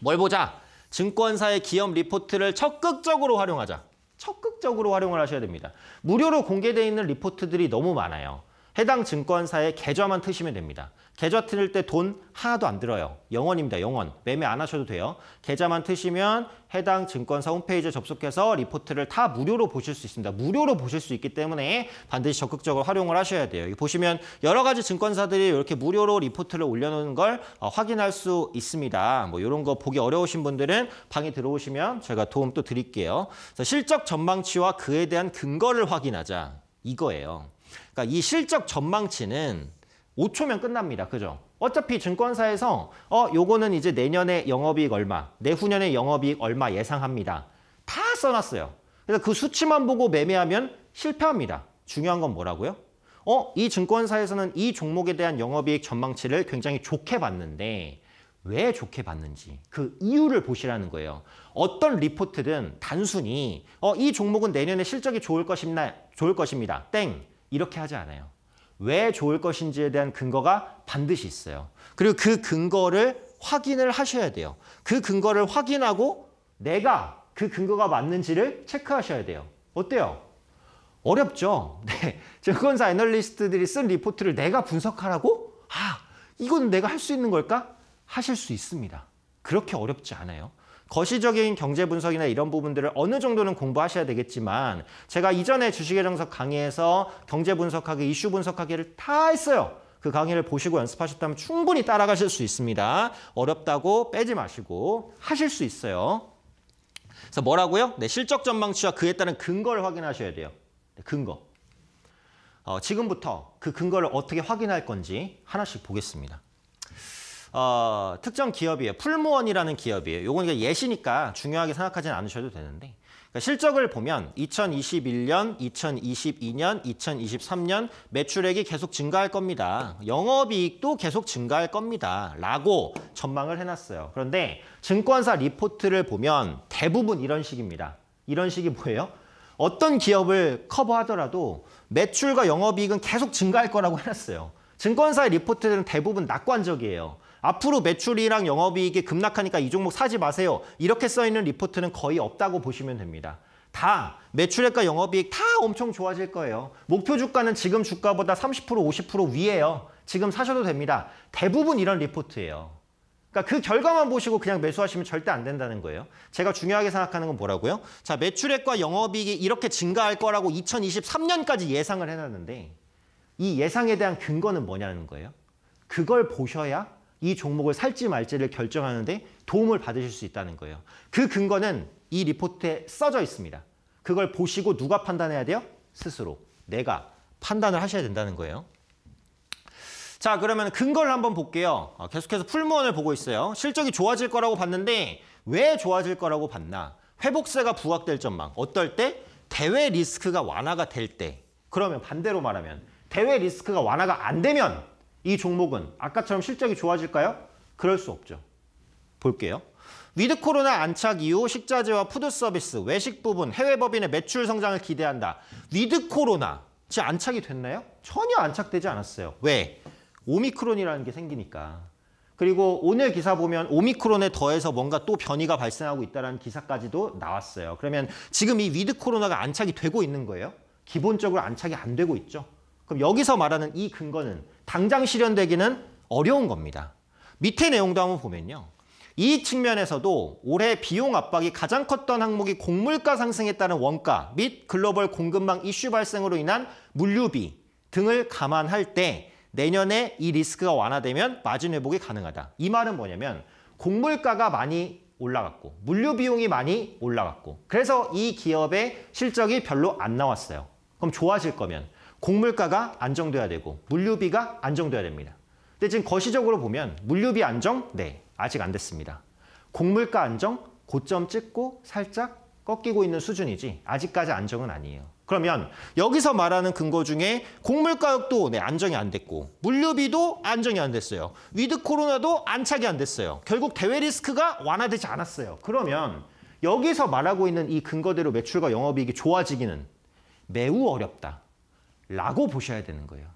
뭘 보자? 증권사의 기업 리포트를 적극적으로 활용하자. 적극적으로 활용을 하셔야 됩니다. 무료로 공개되어 있는 리포트들이 너무 많아요. 해당 증권사의 계좌만 트시면 됩니다. 계좌 틀때돈 하나도 안 들어요. 영원입니다. 영원. 매매 안 하셔도 돼요. 계좌만 트시면 해당 증권사 홈페이지에 접속해서 리포트를 다 무료로 보실 수 있습니다. 무료로 보실 수 있기 때문에 반드시 적극적으로 활용을 하셔야 돼요. 여기 보시면 여러 가지 증권사들이 이렇게 무료로 리포트를 올려놓은걸 어, 확인할 수 있습니다. 뭐 이런 거 보기 어려우신 분들은 방에 들어오시면 제가 도움 또 드릴게요. 실적 전망치와 그에 대한 근거를 확인하자. 이거예요. 그러니까 이 실적 전망치는 5초면 끝납니다. 그죠? 어차피 증권사에서 어 요거는 이제 내년에 영업이익 얼마, 내후년에 영업이익 얼마 예상합니다. 다 써놨어요. 그래서 그 수치만 보고 매매하면 실패합니다. 중요한 건 뭐라고요? 어, 이 증권사에서는 이 종목에 대한 영업이익 전망치를 굉장히 좋게 봤는데 왜 좋게 봤는지 그 이유를 보시라는 거예요. 어떤 리포트든 단순히 어, 이 종목은 내년에 실적이 좋을 것입니다. 좋을 것입니다. 땡! 이렇게 하지 않아요. 왜 좋을 것인지에 대한 근거가 반드시 있어요. 그리고 그 근거를 확인을 하셔야 돼요. 그 근거를 확인하고 내가 그 근거가 맞는지를 체크하셔야 돼요. 어때요? 어렵죠? 네. 증권사 애널리스트들이 쓴 리포트를 내가 분석하라고? 아, 이건 내가 할 수 있는 걸까? 하실 수 있습니다. 그렇게 어렵지 않아요. 거시적인 경제 분석이나 이런 부분들을 어느 정도는 공부하셔야 되겠지만 제가 이전에 주식의 정석 강의에서 경제 분석하기, 이슈 분석하기를 다 했어요. 그 강의를 보시고 연습하셨다면 충분히 따라가실 수 있습니다. 어렵다고 빼지 마시고 하실 수 있어요. 그래서 뭐라고요? 네, 실적 전망치와 그에 따른 근거를 확인하셔야 돼요. 네, 근거. 어, 지금부터 그 근거를 어떻게 확인할 건지 하나씩 보겠습니다. 어, 특정 기업이에요. 풀무원이라는 기업이에요. 요건 예시니까 중요하게 생각하지 않으셔도 되는데 그러니까 실적을 보면 2021년, 2022년, 2023년 매출액이 계속 증가할 겁니다. 영업이익도 계속 증가할 겁니다. 라고 전망을 해놨어요. 그런데 증권사 리포트를 보면 대부분 이런 식입니다. 이런 식이 뭐예요? 어떤 기업을 커버하더라도 매출과 영업이익은 계속 증가할 거라고 해놨어요. 증권사의 리포트들은 대부분 낙관적이에요. 앞으로 매출이랑 영업이익이 급락하니까 이 종목 사지 마세요. 이렇게 써있는 리포트는 거의 없다고 보시면 됩니다. 다 매출액과 영업이익 다 엄청 좋아질 거예요. 목표 주가는 지금 주가보다 30% 50% 위에요. 지금 사셔도 됩니다. 대부분 이런 리포트예요. 그러니까 그 결과만 보시고 그냥 매수하시면 절대 안 된다는 거예요. 제가 중요하게 생각하는 건 뭐라고요? 자, 매출액과 영업이익이 이렇게 증가할 거라고 2023년까지 예상을 해놨는데 이 예상에 대한 근거는 뭐냐는 거예요. 그걸 보셔야 이 종목을 살지 말지를 결정하는데 도움을 받으실 수 있다는 거예요. 그 근거는 이 리포트에 써져 있습니다. 그걸 보시고 누가 판단해야 돼요? 스스로. 내가 판단을 하셔야 된다는 거예요. 자 그러면 근거를 한번 볼게요. 어, 계속해서 풀무원을 보고 있어요. 실적이 좋아질 거라고 봤는데 왜 좋아질 거라고 봤나? 회복세가 부각될 전망. 어떨 때? 대외 리스크가 완화가 될 때. 그러면 반대로 말하면 대외 리스크가 완화가 안 되면 이 종목은 아까처럼 실적이 좋아질까요? 그럴 수 없죠. 볼게요. 위드 코로나 안착 이후 식자재와 푸드 서비스, 외식 부분, 해외 법인의 매출 성장을 기대한다. 위드 코로나, 지 안착이 됐나요? 전혀 안착되지 않았어요. 왜? 오미크론이라는 게 생기니까. 그리고 오늘 기사 보면 오미크론에 더해서 뭔가 또 변이가 발생하고 있다는 기사까지도 나왔어요. 그러면 지금 이 위드 코로나가 안착이 되고 있는 거예요? 기본적으로 안착이 안 되고 있죠. 그럼 여기서 말하는 이 근거는 당장 실현되기는 어려운 겁니다. 밑에 내용도 한번 보면요. 이 측면에서도 올해 비용 압박이 가장 컸던 항목이 곡물가 상승에 따른 원가 및 글로벌 공급망 이슈 발생으로 인한 물류비 등을 감안할 때 내년에 이 리스크가 완화되면 마진 회복이 가능하다. 이 말은 뭐냐면 곡물가가 많이 올라갔고 물류 비용이 많이 올라갔고 그래서 이 기업의 실적이 별로 안 나왔어요. 그럼 좋아질 거면 곡물가가 안정돼야 되고 물류비가 안정돼야 됩니다. 근데 지금 거시적으로 보면 물류비 안정? 네, 아직 안 됐습니다. 곡물가 안정? 고점 찍고 살짝 꺾이고 있는 수준이지 아직까지 안정은 아니에요. 그러면 여기서 말하는 근거 중에 곡물가격도 네, 안정이 안 됐고 물류비도 안정이 안 됐어요. 위드 코로나도 안착이 안 됐어요. 결국 대외 리스크가 완화되지 않았어요. 그러면 여기서 말하고 있는 이 근거대로 매출과 영업이익이 좋아지기는 매우 어렵다. 라고 보셔야 되는 거예요.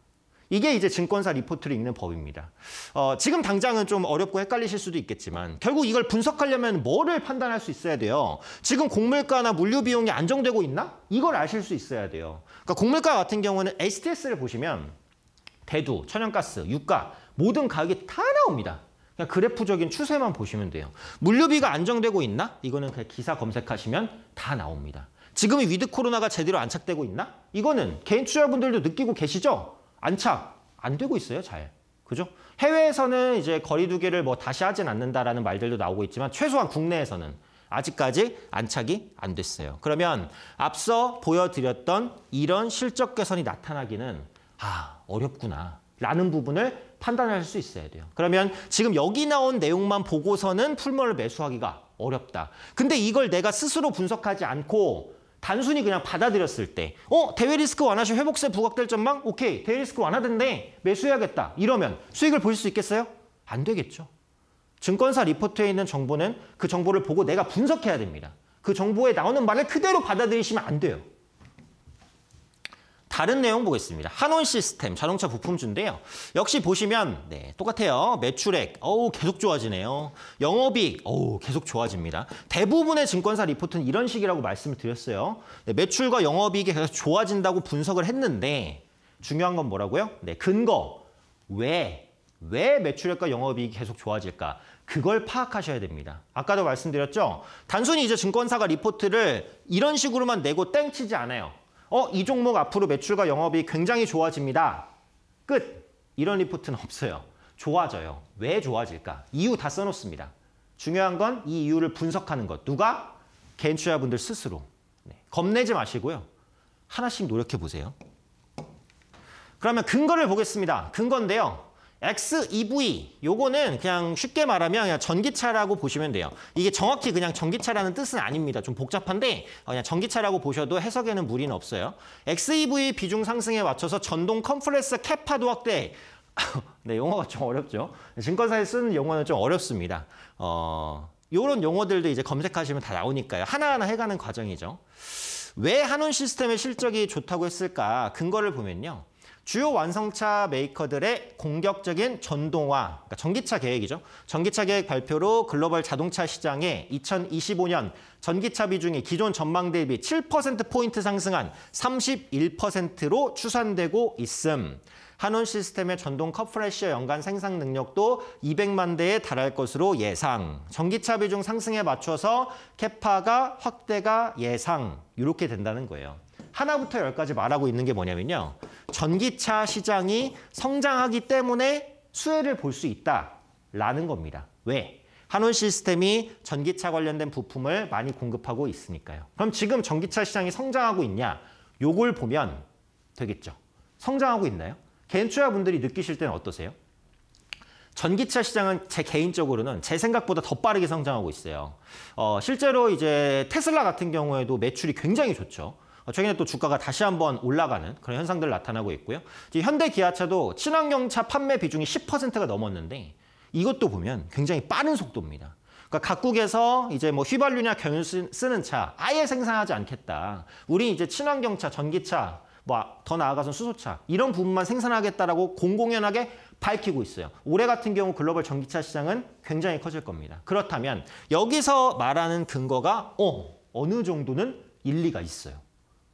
이게 이제 증권사 리포트를 읽는 법입니다. 어, 지금 당장은 좀 어렵고 헷갈리실 수도 있겠지만 결국 이걸 분석하려면 뭐를 판단할 수 있어야 돼요. 지금 공물가나 물류 비용이 안정되고 있나? 이걸 아실 수 있어야 돼요. 그러니까 공물가 같은 경우는 STS를 보시면 대두, 천연가스, 유가 모든 가격이 다 나옵니다. 그냥 그래프적인 추세만 보시면 돼요. 물류비가 안정되고 있나? 이거는 그냥 기사 검색하시면 다 나옵니다. 지금 이 위드 코로나가 제대로 안착되고 있나? 이거는 개인 투자분들도 느끼고 계시죠? 안착 안 되고 있어요, 잘. 그죠? 해외에서는 이제 거리두기를 뭐 다시 하진 않는다라는 말들도 나오고 있지만 최소한 국내에서는 아직까지 안착이 안 됐어요. 그러면 앞서 보여드렸던 이런 실적 개선이 나타나기는 아 어렵구나 라는 부분을 판단할 수 있어야 돼요. 그러면 지금 여기 나온 내용만 보고서는 풀머를 매수하기가 어렵다. 근데 이걸 내가 스스로 분석하지 않고 단순히 그냥 받아들였을 때 어? 대외 리스크 완화시 회복세 부각될 전망? 오케이. 대외 리스크 완화된대 매수해야겠다. 이러면 수익을 보실 수 있겠어요? 안 되겠죠. 증권사 리포트에 있는 정보는 그 정보를 보고 내가 분석해야 됩니다. 그 정보에 나오는 말을 그대로 받아들이시면 안 돼요. 다른 내용 보겠습니다. 한원 시스템 자동차 부품주인데요. 역시 보시면 네, 똑같아요. 매출액 어우 계속 좋아지네요. 영업이익 어우 계속 좋아집니다. 대부분의 증권사 리포트는 이런 식이라고 말씀을 드렸어요. 네, 매출과 영업이익이 계속 좋아진다고 분석을 했는데 중요한 건 뭐라고요? 네, 근거 왜? 왜 매출액과 영업이익이 계속 좋아질까? 그걸 파악하셔야 됩니다. 아까도 말씀드렸죠? 단순히 이제 증권사가 리포트를 이런 식으로만 내고 땡치지 않아요. 어, 이 종목 앞으로 매출과 영업이 굉장히 좋아집니다. 끝! 이런 리포트는 없어요. 좋아져요. 왜 좋아질까? 이유 다 써놓습니다. 중요한 건 이 이유를 분석하는 것. 누가? 개인 투자분들 스스로. 네. 겁내지 마시고요. 하나씩 노력해 보세요. 그러면 근거를 보겠습니다. 근거인데요 XEV 요거는 그냥 쉽게 말하면 그냥 전기차라고 보시면 돼요. 이게 정확히 그냥 전기차라는 뜻은 아닙니다. 좀 복잡한데 어, 그냥 전기차라고 보셔도 해석에는 무리는 없어요. XEV 비중 상승에 맞춰서 전동 컴프레서 캐파도 확대. 네, 용어가 좀 어렵죠. 증권사에 쓰는 용어는 좀 어렵습니다. 어, 요런 용어들도 이제 검색하시면 다 나오니까요. 하나하나 해가는 과정이죠. 왜한온 시스템의 실적이 좋다고 했을까? 근거를 보면요. 주요 완성차 메이커들의 공격적인 전동화, 그러니까 전기차 계획이죠. 전기차 계획 발표로 글로벌 자동차 시장에 2025년 전기차 비중이 기존 전망 대비 7%포인트 상승한 31%로 추산되고 있음. 한원 시스템의 전동 컵프레셔 연간 생산 능력도 200만 대에 달할 것으로 예상. 전기차 비중 상승에 맞춰서 캐파가 확대가 예상. 이렇게 된다는 거예요. 하나부터 열까지 말하고 있는 게 뭐냐면요. 전기차 시장이 성장하기 때문에 수혜를 볼 수 있다라는 겁니다. 왜? 한원 시스템이 전기차 관련된 부품을 많이 공급하고 있으니까요. 그럼 지금 전기차 시장이 성장하고 있냐? 요걸 보면 되겠죠. 성장하고 있나요? 개인 투자분들이 느끼실 때는 어떠세요? 전기차 시장은 제 개인적으로는 제 생각보다 더 빠르게 성장하고 있어요. 어, 실제로 이제 테슬라 같은 경우에도 매출이 굉장히 좋죠. 어, 최근에 또 주가가 다시 한번 올라가는 그런 현상들 을 나타나고 있고요. 현대 기아차도 친환경차 판매 비중이 10%가 넘었는데 이것도 보면 굉장히 빠른 속도입니다. 그러니까 각국에서 이제 뭐 휘발유나 경유 쓰는 차 아예 생산하지 않겠다. 우리 이제 친환경차, 전기차, 뭐 더 나아가서 수소차 이런 부분만 생산하겠다라고 공공연하게 밝히고 있어요. 올해 같은 경우 글로벌 전기차 시장은 굉장히 커질 겁니다. 그렇다면 여기서 말하는 근거가 어, 어느 정도는 일리가 있어요.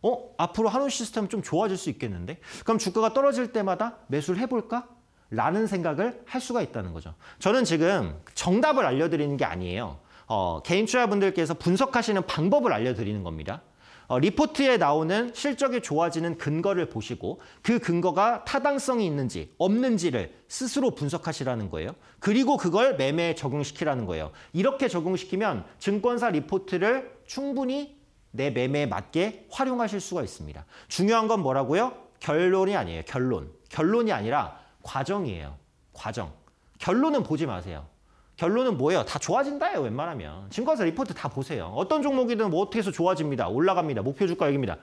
어? 앞으로 한우 시스템 좀 좋아질 수 있겠는데? 그럼 주가가 떨어질 때마다 매수를 해볼까? 라는 생각을 할 수가 있다는 거죠. 저는 지금 정답을 알려드리는 게 아니에요. 어, 개인 투자분들께서 분석하시는 방법을 알려드리는 겁니다. 어, 리포트에 나오는 실적이 좋아지는 근거를 보시고 그 근거가 타당성이 있는지 없는지를 스스로 분석하시라는 거예요. 그리고 그걸 매매에 적용시키라는 거예요. 이렇게 적용시키면 증권사 리포트를 충분히 내 매매에 맞게 활용하실 수가 있습니다. 중요한 건 뭐라고요? 결론이 아니에요. 결론. 결론이 아니라 과정이에요. 과정. 결론은 보지 마세요. 결론은 뭐예요? 다 좋아진다예요. 웬만하면. 증권사 리포트 다 보세요. 어떤 종목이든 뭐 어떻게 해서 좋아집니다. 올라갑니다. 목표 주가 여기입니다.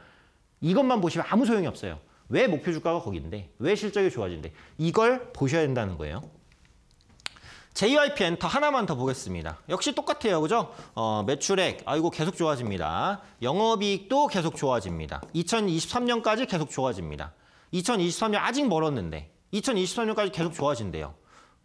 이것만 보시면 아무 소용이 없어요. 왜 목표 주가가 거기인데? 왜 실적이 좋아진데? 이걸 보셔야 된다는 거예요. JYP 엔터 하나만 더 보겠습니다. 역시 똑같아요. 그죠? 어, 매출액, 아이고 계속 좋아집니다. 영업이익도 계속 좋아집니다. 2023년까지 계속 좋아집니다. 2023년 아직 멀었는데 2023년까지 계속 좋아진대요.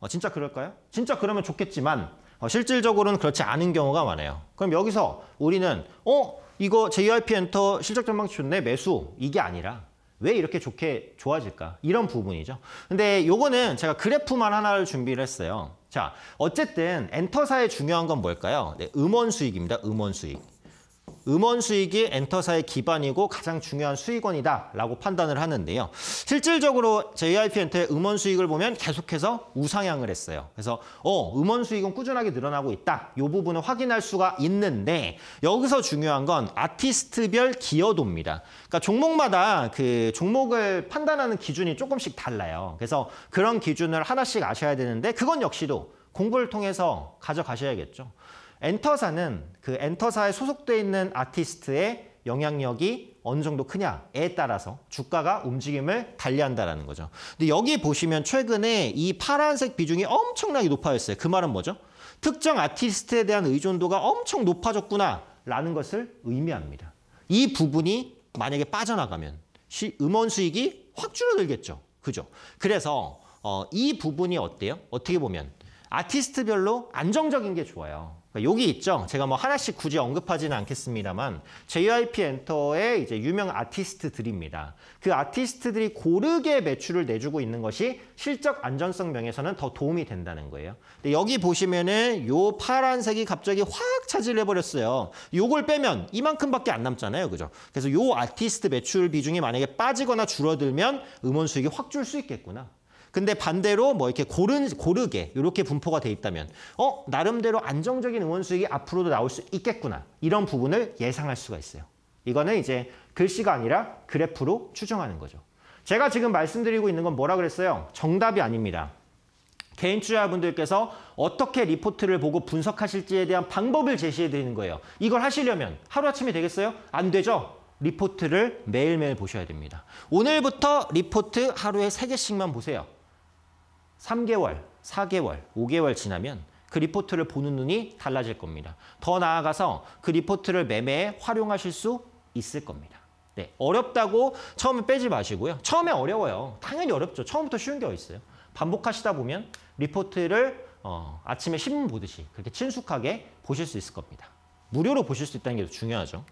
어, 진짜 그럴까요? 진짜 그러면 좋겠지만 어, 실질적으로는 그렇지 않은 경우가 많아요. 그럼 여기서 우리는 어? 이거 JYP 엔터 실적 전망치 좋네 매수 이게 아니라 왜 이렇게 좋게 좋아질까? 이런 부분이죠. 근데 요거는 제가 그래프만 하나를 준비를 했어요. 자, 어쨌든 엔터사의 중요한 건 뭘까요? 네, 음원 수익입니다. 음원 수익. 음원 수익이 엔터사의 기반이고 가장 중요한 수익원이다라고 판단을 하는데요. 실질적으로 JIP 엔터의 음원 수익을 보면 계속해서 우상향을 했어요. 그래서 어 음원 수익은 꾸준하게 늘어나고 있다. 이 부분을 확인할 수가 있는데 여기서 중요한 건 아티스트별 기여도입니다. 그러니까 종목마다 그 종목을 판단하는 기준이 조금씩 달라요. 그래서 그런 기준을 하나씩 아셔야 되는데 그건 역시도 공부를 통해서 가져가셔야겠죠. 엔터사는 그 엔터사에 소속돼 있는 아티스트의 영향력이 어느 정도 크냐에 따라서 주가가 움직임을 달리한다라는 거죠. 근데 여기 보시면 최근에 이 파란색 비중이 엄청나게 높아졌어요. 그 말은 뭐죠? 특정 아티스트에 대한 의존도가 엄청 높아졌구나라는 것을 의미합니다. 이 부분이 만약에 빠져나가면 음원 수익이 확 줄어들겠죠. 그죠? 그래서 어, 이 부분이 어때요? 어떻게 보면 아티스트별로 안정적인 게 좋아요. 그러니까 여기 있죠. 제가 뭐 하나씩 굳이 언급하지는 않겠습니다만 JYP 엔터의 이제 유명 아티스트들입니다. 그 아티스트들이 고르게 매출을 내주고 있는 것이 실적 안전성 면에서는 더 도움이 된다는 거예요. 근데 여기 보시면은 요 파란색이 갑자기 확 차지를 해버렸어요. 요걸 빼면 이만큼밖에 안 남잖아요. 그죠? 그래서 요 아티스트 매출 비중이 만약에 빠지거나 줄어들면 음원 수익이 확 줄 수 있겠구나. 근데 반대로 뭐 이렇게 고른 고르게 이렇게 분포가 돼 있다면 어 나름대로 안정적인 응원 수익이 앞으로도 나올 수 있겠구나 이런 부분을 예상할 수가 있어요. 이거는 이제 글씨가 아니라 그래프로 추정하는 거죠. 제가 지금 말씀드리고 있는 건 뭐라 그랬어요? 정답이 아닙니다. 개인 투자자분들께서 어떻게 리포트를 보고 분석하실지에 대한 방법을 제시해 드리는 거예요. 이걸 하시려면 하루아침에 되겠어요? 안 되죠? 리포트를 매일매일 보셔야 됩니다. 오늘부터 리포트 하루에 3개씩만 보세요. 3개월, 4개월, 5개월 지나면 그 리포트를 보는 눈이 달라질 겁니다. 더 나아가서 그 리포트를 매매에 활용하실 수 있을 겁니다. 네, 어렵다고 처음에 빼지 마시고요. 처음에 어려워요. 당연히 어렵죠. 처음부터 쉬운 게 어디 있어요. 반복하시다 보면 리포트를 어, 아침에 신문 보듯이 그렇게 친숙하게 보실 수 있을 겁니다. 무료로 보실 수 있다는 게 중요하죠.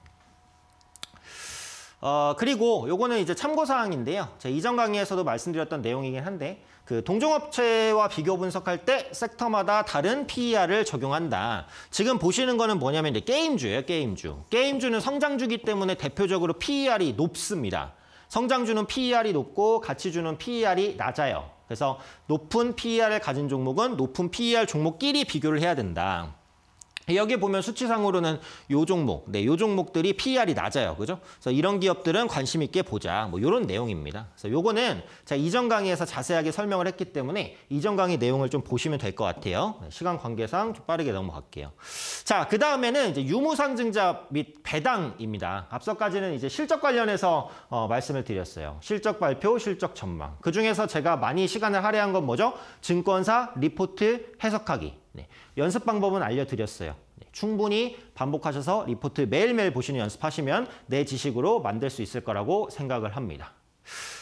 어, 그리고 요거는 이제 참고사항인데요. 제가 이전 강의에서도 말씀드렸던 내용이긴 한데 그 동종업체와 비교 분석할 때 섹터마다 다른 PER을 적용한다. 지금 보시는 거는 뭐냐면 이제 게임주예요, 게임주. 게임주는 성장주기 때문에 대표적으로 PER이 높습니다. 성장주는 PER이 높고 가치주는 PER이 낮아요. 그래서 높은 PER을 가진 종목은 높은 PER 종목끼리 비교를 해야 된다. 여기 보면 수치상으로는 요 종목, 네, 요 종목들이 PER이 낮아요. 그죠? 그래서 이런 기업들은 관심 있게 보자. 뭐 요런 내용입니다. 그래서 요거는 자, 이전 강의에서 자세하게 설명을 했기 때문에 이전 강의 내용을 좀 보시면 될 것 같아요. 네, 시간 관계상 좀 빠르게 넘어갈게요. 자, 그 다음에는 이제 유무상증자 및 배당입니다. 앞서까지는 이제 실적 관련해서 어, 말씀을 드렸어요. 실적 발표, 실적 전망. 그 중에서 제가 많이 시간을 할애한 건 뭐죠? 증권사 리포트 해석하기. 네, 연습 방법은 알려드렸어요. 네, 충분히 반복하셔서 리포트 매일매일 보시는 연습하시면 내 지식으로 만들 수 있을 거라고 생각을 합니다.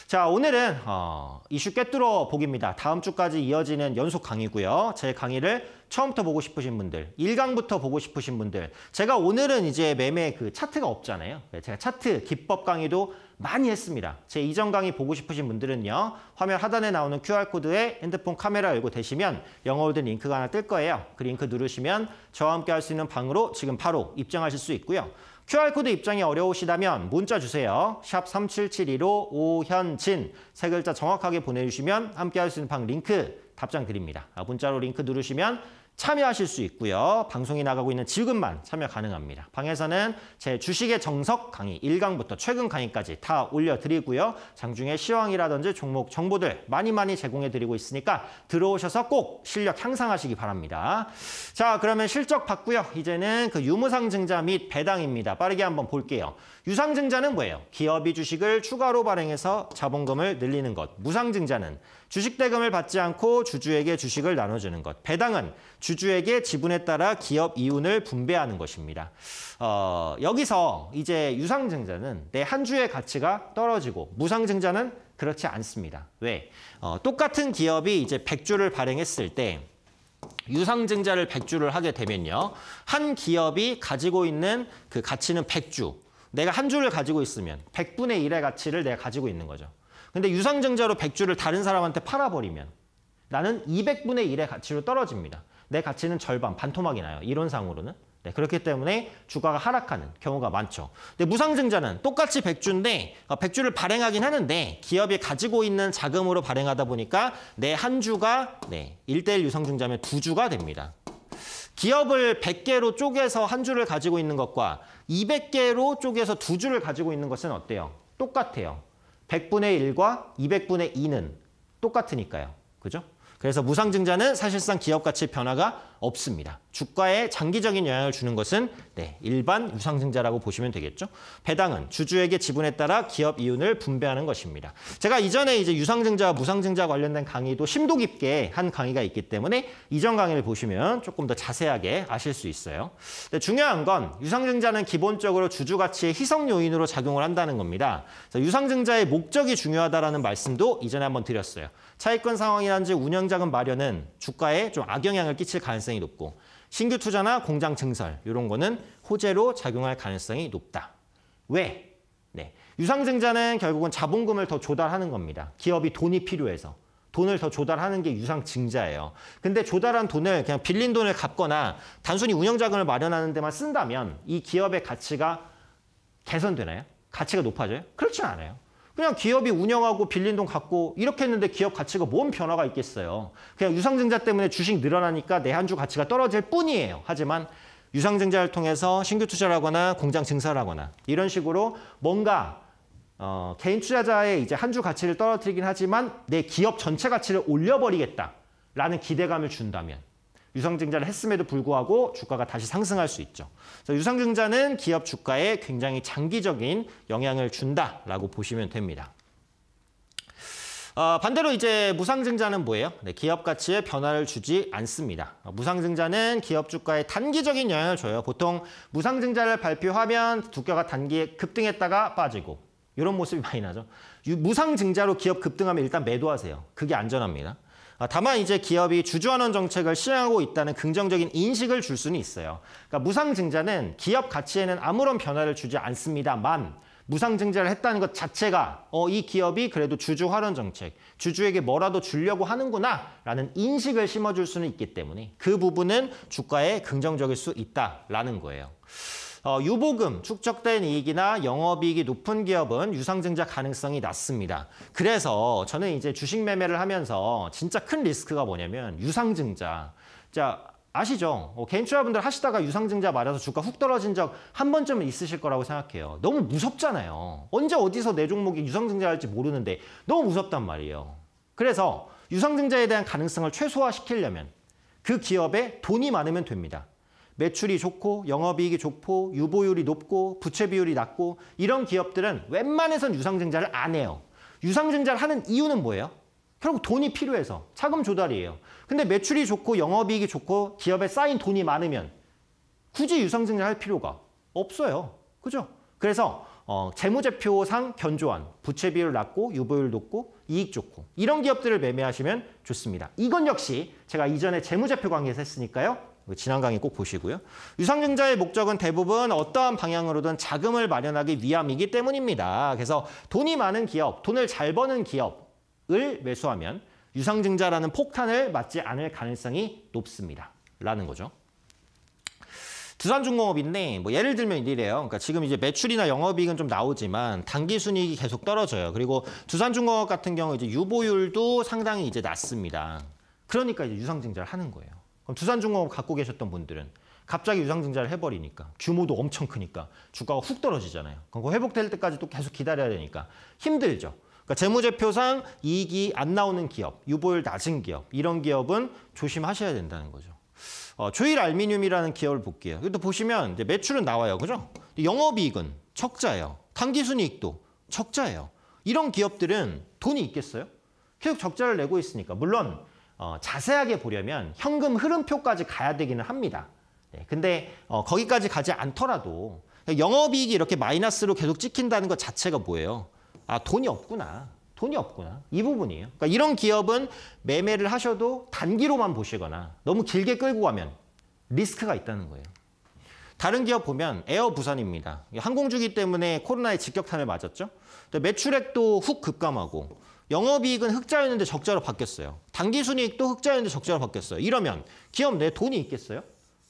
자, 오늘은 어, 이슈 꿰뚫어 보기입니다. 다음 주까지 이어지는 연속 강의고요. 제 강의를 처음부터 보고 싶으신 분들, 1강부터 보고 싶으신 분들. 제가 오늘은 이제 매매 그 차트가 없잖아요. 네, 제가 차트 기법 강의도 많이 했습니다. 제 이전 강의 보고 싶으신 분들은요. 화면 하단에 나오는 QR코드에 핸드폰 카메라 열고 되시면 영어로 된 링크가 하나 뜰 거예요. 그 링크 누르시면 저와 함께 할 수 있는 방으로 지금 바로 입장하실 수 있고요. QR코드 입장이 어려우시다면 문자 주세요. 샵 3772로 오현진 세 글자 정확하게 보내주시면 함께할 수 있는 방 링크 답장 드립니다. 아, 문자로 링크 누르시면 참여하실 수 있고요. 방송이 나가고 있는 지금만 참여 가능합니다. 방에서는 제 주식의 정석 강의 1강부터 최근 강의까지 다 올려드리고요. 장중에 시황이라든지 종목 정보들 많이 많이 제공해드리고 있으니까 들어오셔서 꼭 실력 향상하시기 바랍니다. 자 그러면 실적 봤고요. 이제는 그 유무상증자 및 배당입니다. 빠르게 한번 볼게요. 유상증자는 뭐예요? 기업이 주식을 추가로 발행해서 자본금을 늘리는 것. 무상증자는 주식 대금을 받지 않고 주주에게 주식을 나눠주는 것. 배당은 주주에게 지분에 따라 기업 이윤을 분배하는 것입니다. 어, 여기서 이제 유상증자는 내 한 주의 가치가 떨어지고 무상증자는 그렇지 않습니다. 왜? 어, 똑같은 기업이 이제 100주를 발행했을 때 유상증자를 100주를 하게 되면요. 한 기업이 가지고 있는 그 가치는 100주. 내가 한 주를 가지고 있으면 100분의 1의 가치를 내가 가지고 있는 거죠. 근데 유상증자로 100주를 다른 사람한테 팔아버리면 나는 200분의 1의 가치로 떨어집니다. 내 가치는 절반, 반토막이 나요. 이론상으로는. 네, 그렇기 때문에 주가가 하락하는 경우가 많죠. 근데 무상증자는 똑같이 100주인데 100주를 어, 발행하긴 하는데 기업이 가지고 있는 자금으로 발행하다 보니까 내 한 주가 네, 1대1 유상증자면 두 주가 됩니다. 기업을 100개로 쪼개서 한 주를 가지고 있는 것과 200개로 쪼개서 두 주를 가지고 있는 것은 어때요? 똑같아요. 100분의 1과 200분의 2는 똑같으니까요. 그죠? 그래서 무상증자는 사실상 기업 가치 변화가 없습니다. 주가에 장기적인 영향을 주는 것은 네, 일반 유상증자라고 보시면 되겠죠. 배당은 주주에게 지분에 따라 기업 이윤을 분배하는 것입니다. 제가 이전에 이제 유상증자와 무상증자 관련된 강의도 심도 깊게 한 강의가 있기 때문에 이전 강의를 보시면 조금 더 자세하게 아실 수 있어요. 근 중요한 건 유상증자는 기본적으로 주주 가치의 희석 요인으로 작용을 한다는 겁니다. 유상증자의 목적이 중요하다라는 말씀도 이전에 한번 드렸어요. 차익권 상황이라든지 운영자금 마련은 주가에 좀 악영향을 끼칠 가능성이 높고 신규 투자나 공장 증설 이런 거는 호재로 작용할 가능성이 높다. 왜? 네. 유상증자는 결국은 자본금을 더 조달하는 겁니다. 기업이 돈이 필요해서. 돈을 더 조달하는 게 유상증자예요. 근데 조달한 돈을 그냥 빌린 돈을 갚거나 단순히 운영자금을 마련하는 데만 쓴다면 이 기업의 가치가 개선되나요? 가치가 높아져요? 그렇지 않아요. 그냥 기업이 운영하고 빌린 돈 갖고 이렇게 했는데 기업 가치가 뭔 변화가 있겠어요. 그냥 유상증자 때문에 주식 늘어나니까 내 한 주 가치가 떨어질 뿐이에요. 하지만 유상증자를 통해서 신규 투자를 하거나 공장 증설 하거나 이런 식으로 뭔가 어, 개인 투자자의 이제 한 주 가치를 떨어뜨리긴 하지만 내 기업 전체 가치를 올려버리겠다라는 기대감을 준다면 유상증자를 했음에도 불구하고 주가가 다시 상승할 수 있죠. 그래서 유상증자는 기업 주가에 굉장히 장기적인 영향을 준다라고 보시면 됩니다. 어, 반대로 이제 무상증자는 뭐예요? 네, 기업 가치에 변화를 주지 않습니다. 어, 무상증자는 기업 주가에 단기적인 영향을 줘요. 보통 무상증자를 발표하면 두께가 단기에 급등했다가 빠지고 이런 모습이 많이 나죠. 무상증자로 기업 급등하면 일단 매도하세요. 그게 안전합니다. 아, 다만 이제 기업이 주주환원 정책을 시행하고 있다는 긍정적인 인식을 줄 수는 있어요. 그러니까 무상증자는 기업 가치에는 아무런 변화를 주지 않습니다만 무상증자를 했다는 것 자체가 어, 이 기업이 그래도 주주 환원 정책, 주주에게 뭐라도 주려고 하는구나 라는 인식을 심어줄 수는 있기 때문에 그 부분은 주가에 긍정적일 수 있다라는 거예요. 어, 유보금, 축적된 이익이나 영업이익이 높은 기업은 유상증자 가능성이 낮습니다. 그래서 저는 이제 주식 매매를 하면서 진짜 큰 리스크가 뭐냐면 유상증자. 자, 아시죠? 어, 뭐 개인 투자분들 하시다가 유상증자 말아서 주가 훅 떨어진 적 한 번쯤은 있으실 거라고 생각해요. 너무 무섭잖아요. 언제 어디서 내 종목이 유상증자할지 모르는데 너무 무섭단 말이에요. 그래서 유상증자에 대한 가능성을 최소화시키려면 그 기업에 돈이 많으면 됩니다. 매출이 좋고 영업이익이 좋고 유보율이 높고 부채 비율이 낮고 이런 기업들은 웬만해선 유상증자를 안 해요. 유상증자를 하는 이유는 뭐예요? 결국 돈이 필요해서 차금 조달이에요. 근데 매출이 좋고 영업이익이 좋고 기업에 쌓인 돈이 많으면 굳이 유상증자를 할 필요가 없어요. 그죠? 그래서 어, 재무제표상 견조한 부채 비율 낮고 유보율 높고 이익 좋고 이런 기업들을 매매하시면 좋습니다. 이건 역시 제가 이전에 재무제표 강의에서 했으니까요. 지난 그 강의 꼭 보시고요. 유상증자의 목적은 대부분 어떠한 방향으로든 자금을 마련하기 위함이기 때문입니다. 그래서 돈이 많은 기업, 돈을 잘 버는 기업을 매수하면 유상증자라는 폭탄을 맞지 않을 가능성이 높습니다. 라는 거죠. 두산중공업인데 뭐 예를 들면 이래요. 그러니까 지금 이제 매출이나 영업이익은 좀 나오지만 단기 순이익이 계속 떨어져요. 그리고 두산중공업 같은 경우 이제 유보율도 상당히 이제 낮습니다. 그러니까 이제 유상증자를 하는 거예요. 그럼 두산중공업 갖고 계셨던 분들은 갑자기 유상증자를 해버리니까 규모도 엄청 크니까 주가가 훅 떨어지잖아요. 그거 회복될 때까지 또 계속 기다려야 되니까 힘들죠. 그러니까 재무제표상 이익이 안 나오는 기업, 유보율 낮은 기업 이런 기업은 조심하셔야 된다는 거죠. 어, 조일 알미늄이라는 기업을 볼게요. 이것도 보시면 이제 매출은 나와요. 그죠? 영업이익은 적자예요. 당기순이익도 적자예요. 이런 기업들은 돈이 있겠어요? 계속 적자를 내고 있으니까. 물론 어, 자세하게 보려면 현금 흐름표까지 가야 되기는 합니다. 네, 근데 어, 거기까지 가지 않더라도 영업이익이 이렇게 마이너스로 계속 찍힌다는 것 자체가 뭐예요? 아 돈이 없구나. 돈이 없구나. 이 부분이에요. 그러니까 이런 기업은 매매를 하셔도 단기로만 보시거나 너무 길게 끌고 가면 리스크가 있다는 거예요. 다른 기업 보면 에어 부산입니다. 항공주기 때문에 코로나의 직격탄을 맞았죠. 매출액도 훅 급감하고 영업이익은 흑자였는데 적자로 바뀌었어요. 당기순이익도 흑자였는데 적자로 바뀌었어요. 이러면 기업 내 돈이 있겠어요?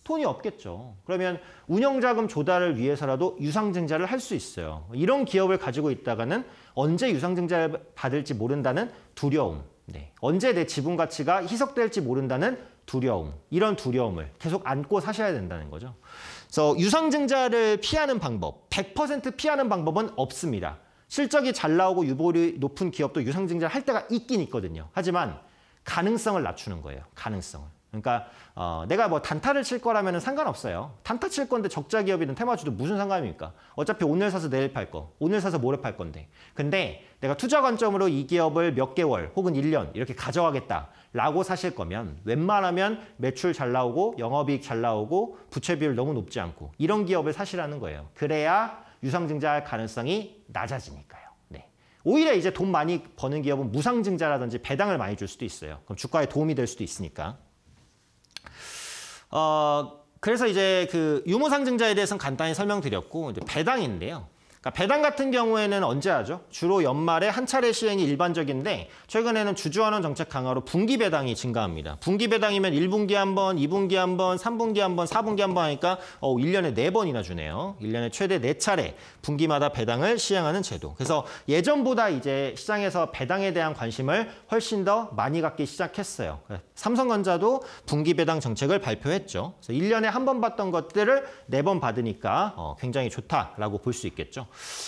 돈이 없겠죠. 그러면 운영자금 조달을 위해서라도 유상증자를 할 수 있어요. 이런 기업을 가지고 있다가는 언제 유상증자를 받을지 모른다는 두려움, 네. 언제 내 지분 가치가 희석될지 모른다는 두려움, 이런 두려움을 계속 안고 사셔야 된다는 거죠. 그래서 유상증자를 피하는 방법, 100% 피하는 방법은 없습니다. 실적이 잘 나오고 유보율이 높은 기업도 유상증자를 할 때가 있긴 있거든요. 하지만 가능성을 낮추는 거예요. 가능성을. 그러니까 어, 내가 뭐 단타를 칠 거라면 상관없어요. 단타 칠 건데 적자 기업이든 테마주도 무슨 상관입니까? 어차피 오늘 사서 내일 팔 거, 오늘 사서 모레 팔 건데. 근데 내가 투자 관점으로 이 기업을 몇 개월 혹은 1년 이렇게 가져가겠다라고 사실 거면 웬만하면 매출 잘 나오고 영업이익 잘 나오고 부채 비율 너무 높지 않고 이런 기업을 사시라는 거예요. 그래야 유상증자할 가능성이 낮아지니까요. 네. 오히려 이제 돈 많이 버는 기업은 무상증자라든지 배당을 많이 줄 수도 있어요. 그럼 주가에 도움이 될 수도 있으니까. 어, 그래서 이제 그 유무상증자에 대해서는 간단히 설명드렸고 이제 배당인데요. 그러니까 배당 같은 경우에는 언제 하죠? 주로 연말에 한 차례 시행이 일반적인데 최근에는 주주환원 정책 강화로 분기 배당이 증가합니다. 분기 배당이면 1분기 한 번, 2분기 한 번, 3분기 한 번, 4분기 한 번 하니까 어, 1년에 4번이나 주네요. 1년에 최대 4차례 분기마다 배당을 시행하는 제도. 그래서 예전보다 이제 시장에서 배당에 대한 관심을 훨씬 더 많이 갖기 시작했어요. 삼성전자도 분기 배당 정책을 발표했죠. 그래서 1년에 한 번 받던 것들을 4번 받으니까 어, 굉장히 좋다라고 볼 수 있겠죠.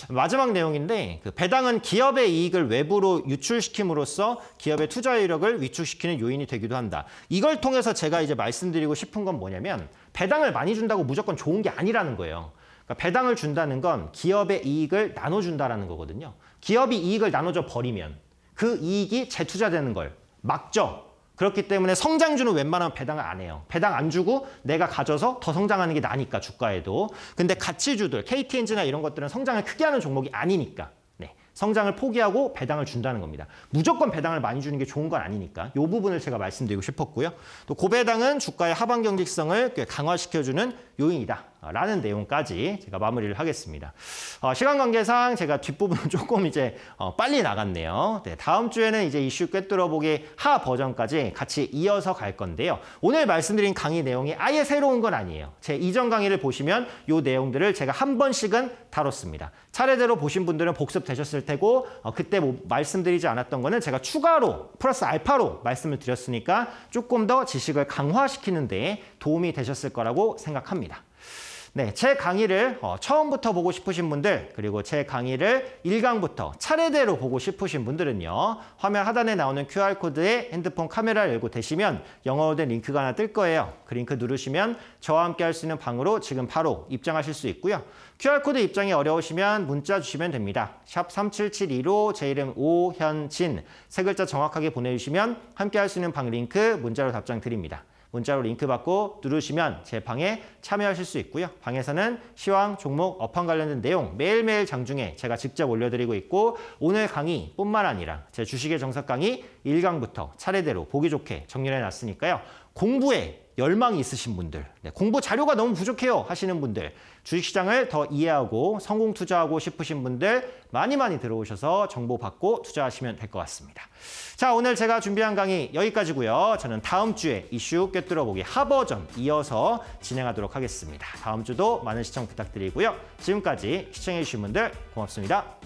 마지막 내용인데 그 배당은 기업의 이익을 외부로 유출시킴으로써 기업의 투자 이력을 위축시키는 요인이 되기도 한다. 이걸 통해서 제가 이제 말씀드리고 싶은 건 뭐냐면 배당을 많이 준다고 무조건 좋은 게 아니라는 거예요. 그러니까 배당을 준다는 건 기업의 이익을 나눠준다는 거거든요. 기업이 이익을 나눠줘 버리면 그 이익이 재투자되는 걸 막죠. 그렇기 때문에 성장주는 웬만하면 배당을 안 해요. 배당 안 주고 내가 가져서 더 성장하는 게 나니까 주가에도. 근데 가치주들, KTNG나 이런 것들은 성장을 크게 하는 종목이 아니니까. 네. 성장을 포기하고 배당을 준다는 겁니다. 무조건 배당을 많이 주는 게 좋은 건 아니니까 이 부분을 제가 말씀드리고 싶었고요. 또 고배당은 주가의 하반 경직성을 꽤 강화시켜주는 요인이다. 라는 내용까지 제가 마무리를 하겠습니다. 어, 시간 관계상 제가 뒷부분은 조금 이제 어, 빨리 나갔네요. 네, 다음 주에는 이제 이슈 꿰뚫어보기 하 버전까지 같이 이어서 갈 건데요. 오늘 말씀드린 강의 내용이 아예 새로운 건 아니에요. 제 이전 강의를 보시면 요 내용들을 제가 한 번씩은 다뤘습니다. 차례대로 보신 분들은 복습되셨을 테고 어, 그때 뭐 말씀드리지 않았던 거는 제가 추가로 플러스 알파로 말씀을 드렸으니까 조금 더 지식을 강화시키는 데 도움이 되셨을 거라고 생각합니다. 네, 제 강의를 어, 처음부터 보고 싶으신 분들 그리고 제 강의를 일강부터 차례대로 보고 싶으신 분들은요. 화면 하단에 나오는 QR코드에 핸드폰 카메라를 열고 대시면 영어로 된 링크가 하나 뜰 거예요. 그 링크 누르시면 저와 함께 할 수 있는 방으로 지금 바로 입장하실 수 있고요. QR코드 입장이 어려우시면 문자 주시면 됩니다. 샵 3772로 제 이름 오현진 세 글자 정확하게 보내주시면 함께 할 수 있는 방 링크 문자로 답장 드립니다. 문자로 링크 받고 누르시면 제 방에 참여하실 수 있고요. 방에서는 시황, 종목, 업황 관련된 내용 매일매일 장중에 제가 직접 올려드리고 있고 오늘 강의뿐만 아니라 제 주식의 정석 강의 1강부터 차례대로 보기 좋게 정리해 놨으니까요. 공부에 열망이 있으신 분들, 네, 공부 자료가 너무 부족해요 하시는 분들, 주식시장을 더 이해하고 성공 투자하고 싶으신 분들 많이 많이 들어오셔서 정보 받고 투자하시면 될 것 같습니다. 자, 오늘 제가 준비한 강의 여기까지고요. 저는 다음 주에 이슈 꿰뚫어보기 하버전 이어서 진행하도록 하겠습니다. 다음 주도 많은 시청 부탁드리고요. 지금까지 시청해주신 분들 고맙습니다.